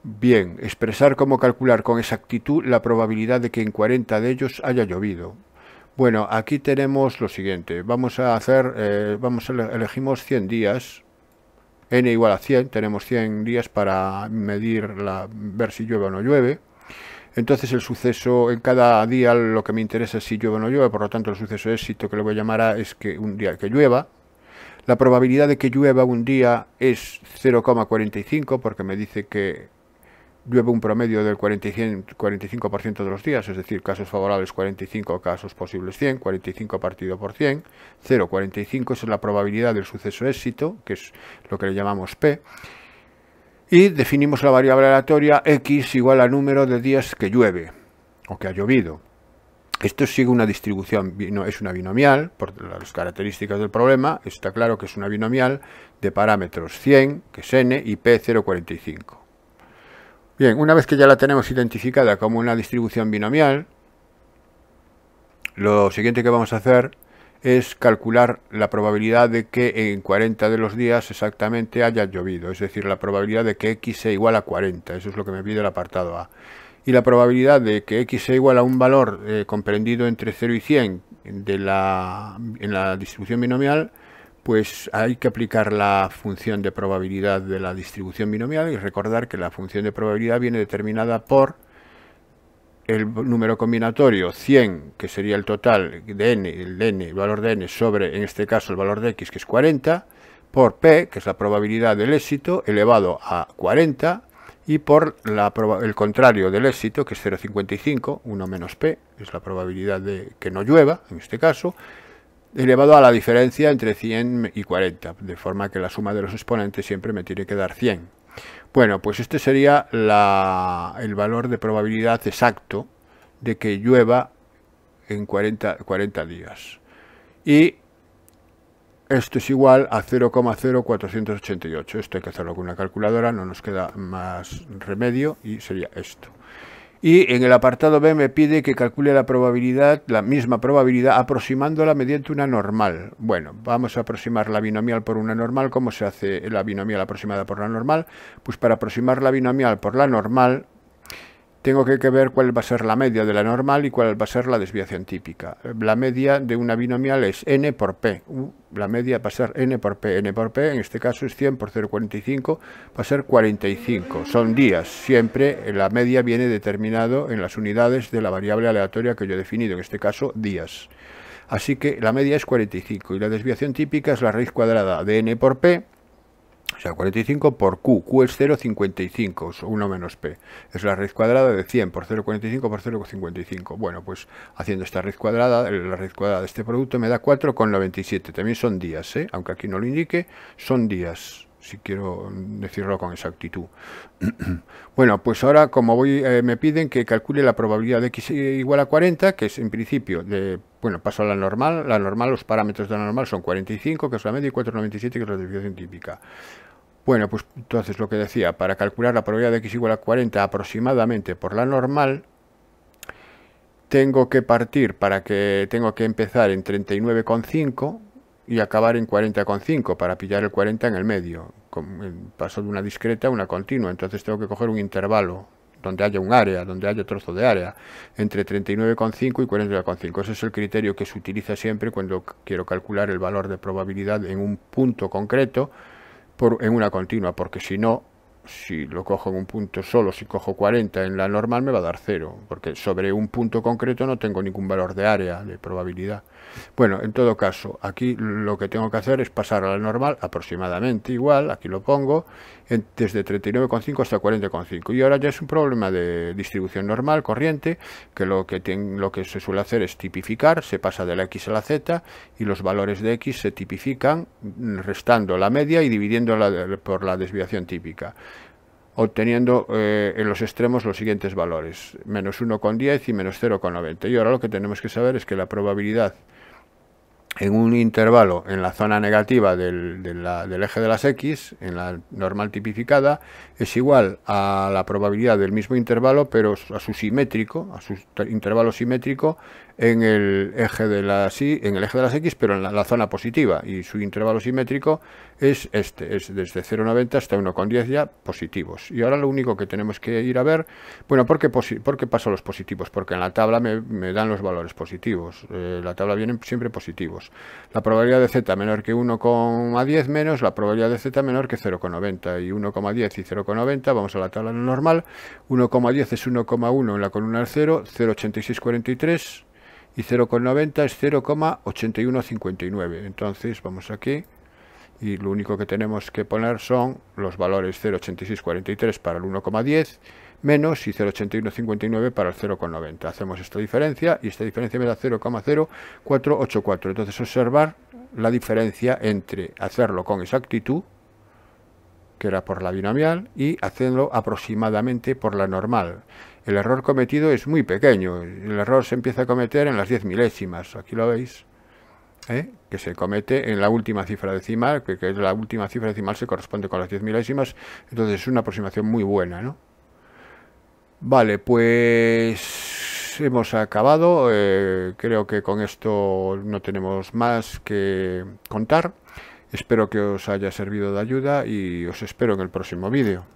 Bien, expresar cómo calcular con exactitud la probabilidad de que en 40 de ellos haya llovido. Bueno, aquí tenemos lo siguiente. Vamos a hacer, eh, vamos a elegimos 100 días n igual a 100, tenemos 100 días para medir, la, ver si llueve o no llueve. Entonces el suceso, en cada día lo que me interesa es si llueve o no llueve, por lo tanto el suceso de éxito que le voy a llamar a es que un día que llueva. La probabilidad de que llueva un día es 0,45 porque me dice que llueve un promedio del 45% de los días, es decir, casos favorables 45, casos posibles 100, 45 partido por 100, 0,45 es la probabilidad del suceso éxito, que es lo que le llamamos P, y definimos la variable aleatoria X igual al número de días que llueve o que ha llovido. Esto sigue una distribución, es una binomial, por las características del problema, está claro que es una binomial de parámetros 100, que es n, y p 045. Bien, una vez que ya la tenemos identificada como una distribución binomial, lo siguiente que vamos a hacer es calcular la probabilidad de que en 40 de los días exactamente haya llovido, es decir, la probabilidad de que x sea igual a 40, eso es lo que me pide el apartado A. Y la probabilidad de que x sea igual a un valor eh, comprendido entre 0 y 100 en la distribución binomial pues hay que aplicar la función de probabilidad de la distribución binomial y recordar que la función de probabilidad viene determinada por el número combinatorio 100, que sería el total de n, el n, el valor de n sobre, en este caso, el valor de x, que es 40, por p, que es la probabilidad del éxito, elevado a 40, y por el contrario del éxito, que es 0,55, 1 menos p, es la probabilidad de que no llueva, en este caso, elevado a la diferencia entre 100 y 40, de forma que la suma de los exponentes siempre me tiene que dar 100. Bueno, pues este sería el valor de probabilidad exacto de que llueva en 40, 40 días. Y esto es igual a 0,0488. Esto hay que hacerlo con una calculadora, no nos queda más remedio y sería esto. Y en el apartado B me pide que calcule la probabilidad, la misma probabilidad, aproximándola mediante una normal. Bueno, vamos a aproximar la binomial por una normal. ¿Cómo se hace la binomial aproximada por la normal? Pues para aproximar la binomial por la normal tengo que ver cuál va a ser la media de la normal y cuál va a ser la desviación típica. La media de una binomial es n por p. La media va a ser n por p. n por p en este caso es 100 por 0,45, va a ser 45. Son días. Siempre la media viene determinado en las unidades de la variable aleatoria que yo he definido, en este caso días. Así que la media es 45 y la desviación típica es la raíz cuadrada de n por p o sea, 45 por Q. Q es 0,55, 1 menos P. Es la raíz cuadrada de 100 por 0,45 por 0,55. Bueno, pues haciendo esta raíz cuadrada, la raíz cuadrada de este producto me da 4,97. También son días, ¿eh? aunque aquí no lo indique, son días si quiero decirlo con exactitud. <clears throat> bueno, pues ahora como voy, eh, me piden que calcule la probabilidad de x igual a 40, que es en principio de... Bueno, paso a la normal. La normal, los parámetros de la normal son 45, que es la media, y 4,97, que es la desviación típica. Bueno, pues entonces lo que decía, para calcular la probabilidad de x igual a 40 aproximadamente por la normal, tengo que partir para que tengo que empezar en 39,5 y acabar en 40,5 para pillar el 40 en el medio. Paso de una discreta a una continua, entonces tengo que coger un intervalo donde haya un área, donde haya trozo de área, entre 39,5 y 40,5. Ese es el criterio que se utiliza siempre cuando quiero calcular el valor de probabilidad en un punto concreto en una continua, porque si no, si lo cojo en un punto solo, si cojo 40 en la normal me va a dar 0, porque sobre un punto concreto no tengo ningún valor de área, de probabilidad. Bueno, en todo caso, aquí lo que tengo que hacer es pasar a la normal, aproximadamente igual, aquí lo pongo, desde 39,5 hasta 40,5. Y ahora ya es un problema de distribución normal, corriente, que lo que, se suele hacer es tipificar, se pasa de la X a la Z y los valores de X se tipifican mm, restando la media y dividiendo por la desviación típica obteniendo eh, en los extremos los siguientes valores, menos 1,10 y menos 0,90. Y ahora lo que tenemos que saber es que la probabilidad en un intervalo en la zona negativa del, eje de las X, en la normal tipificada, es igual a la probabilidad del mismo intervalo, pero a su simétrico, a su intervalo simétrico, en el eje de las y, en el eje de las X, pero en la, zona positiva. Y su intervalo simétrico es este, es desde 0,90 hasta 1,10 ya positivos. Y ahora lo único que tenemos que ir a ver, bueno, ¿por qué, qué paso los positivos? Porque en la tabla me, dan los valores positivos. Eh, la tabla vienen siempre positivos. La probabilidad de z menor que 1,10 menos la probabilidad de z menor que 0,90. Y 1,10 y 0,90, vamos a la tabla normal. 1,10 es 1,1 en la columna del 0, 0,8643 y 0,90 es 0,8159. Entonces vamos aquí y lo único que tenemos que poner son los valores 0,8643 para el 1,10 menos y 0,8159 para el 0,90. Hacemos esta diferencia y esta diferencia me da 0,0484. Entonces observar la diferencia entre hacerlo con exactitud, que era por la binomial, y hacerlo aproximadamente por la normal el error cometido es muy pequeño. El error se empieza a cometer en las diez milésimas, aquí lo veis, ¿eh? que se comete en la última cifra decimal, que, es la última cifra decimal se corresponde con las diez milésimas, entonces es una aproximación muy buena, ¿no? Vale, pues hemos acabado, eh, creo que con esto no tenemos más que contar. Espero que os haya servido de ayuda y os espero en el próximo vídeo.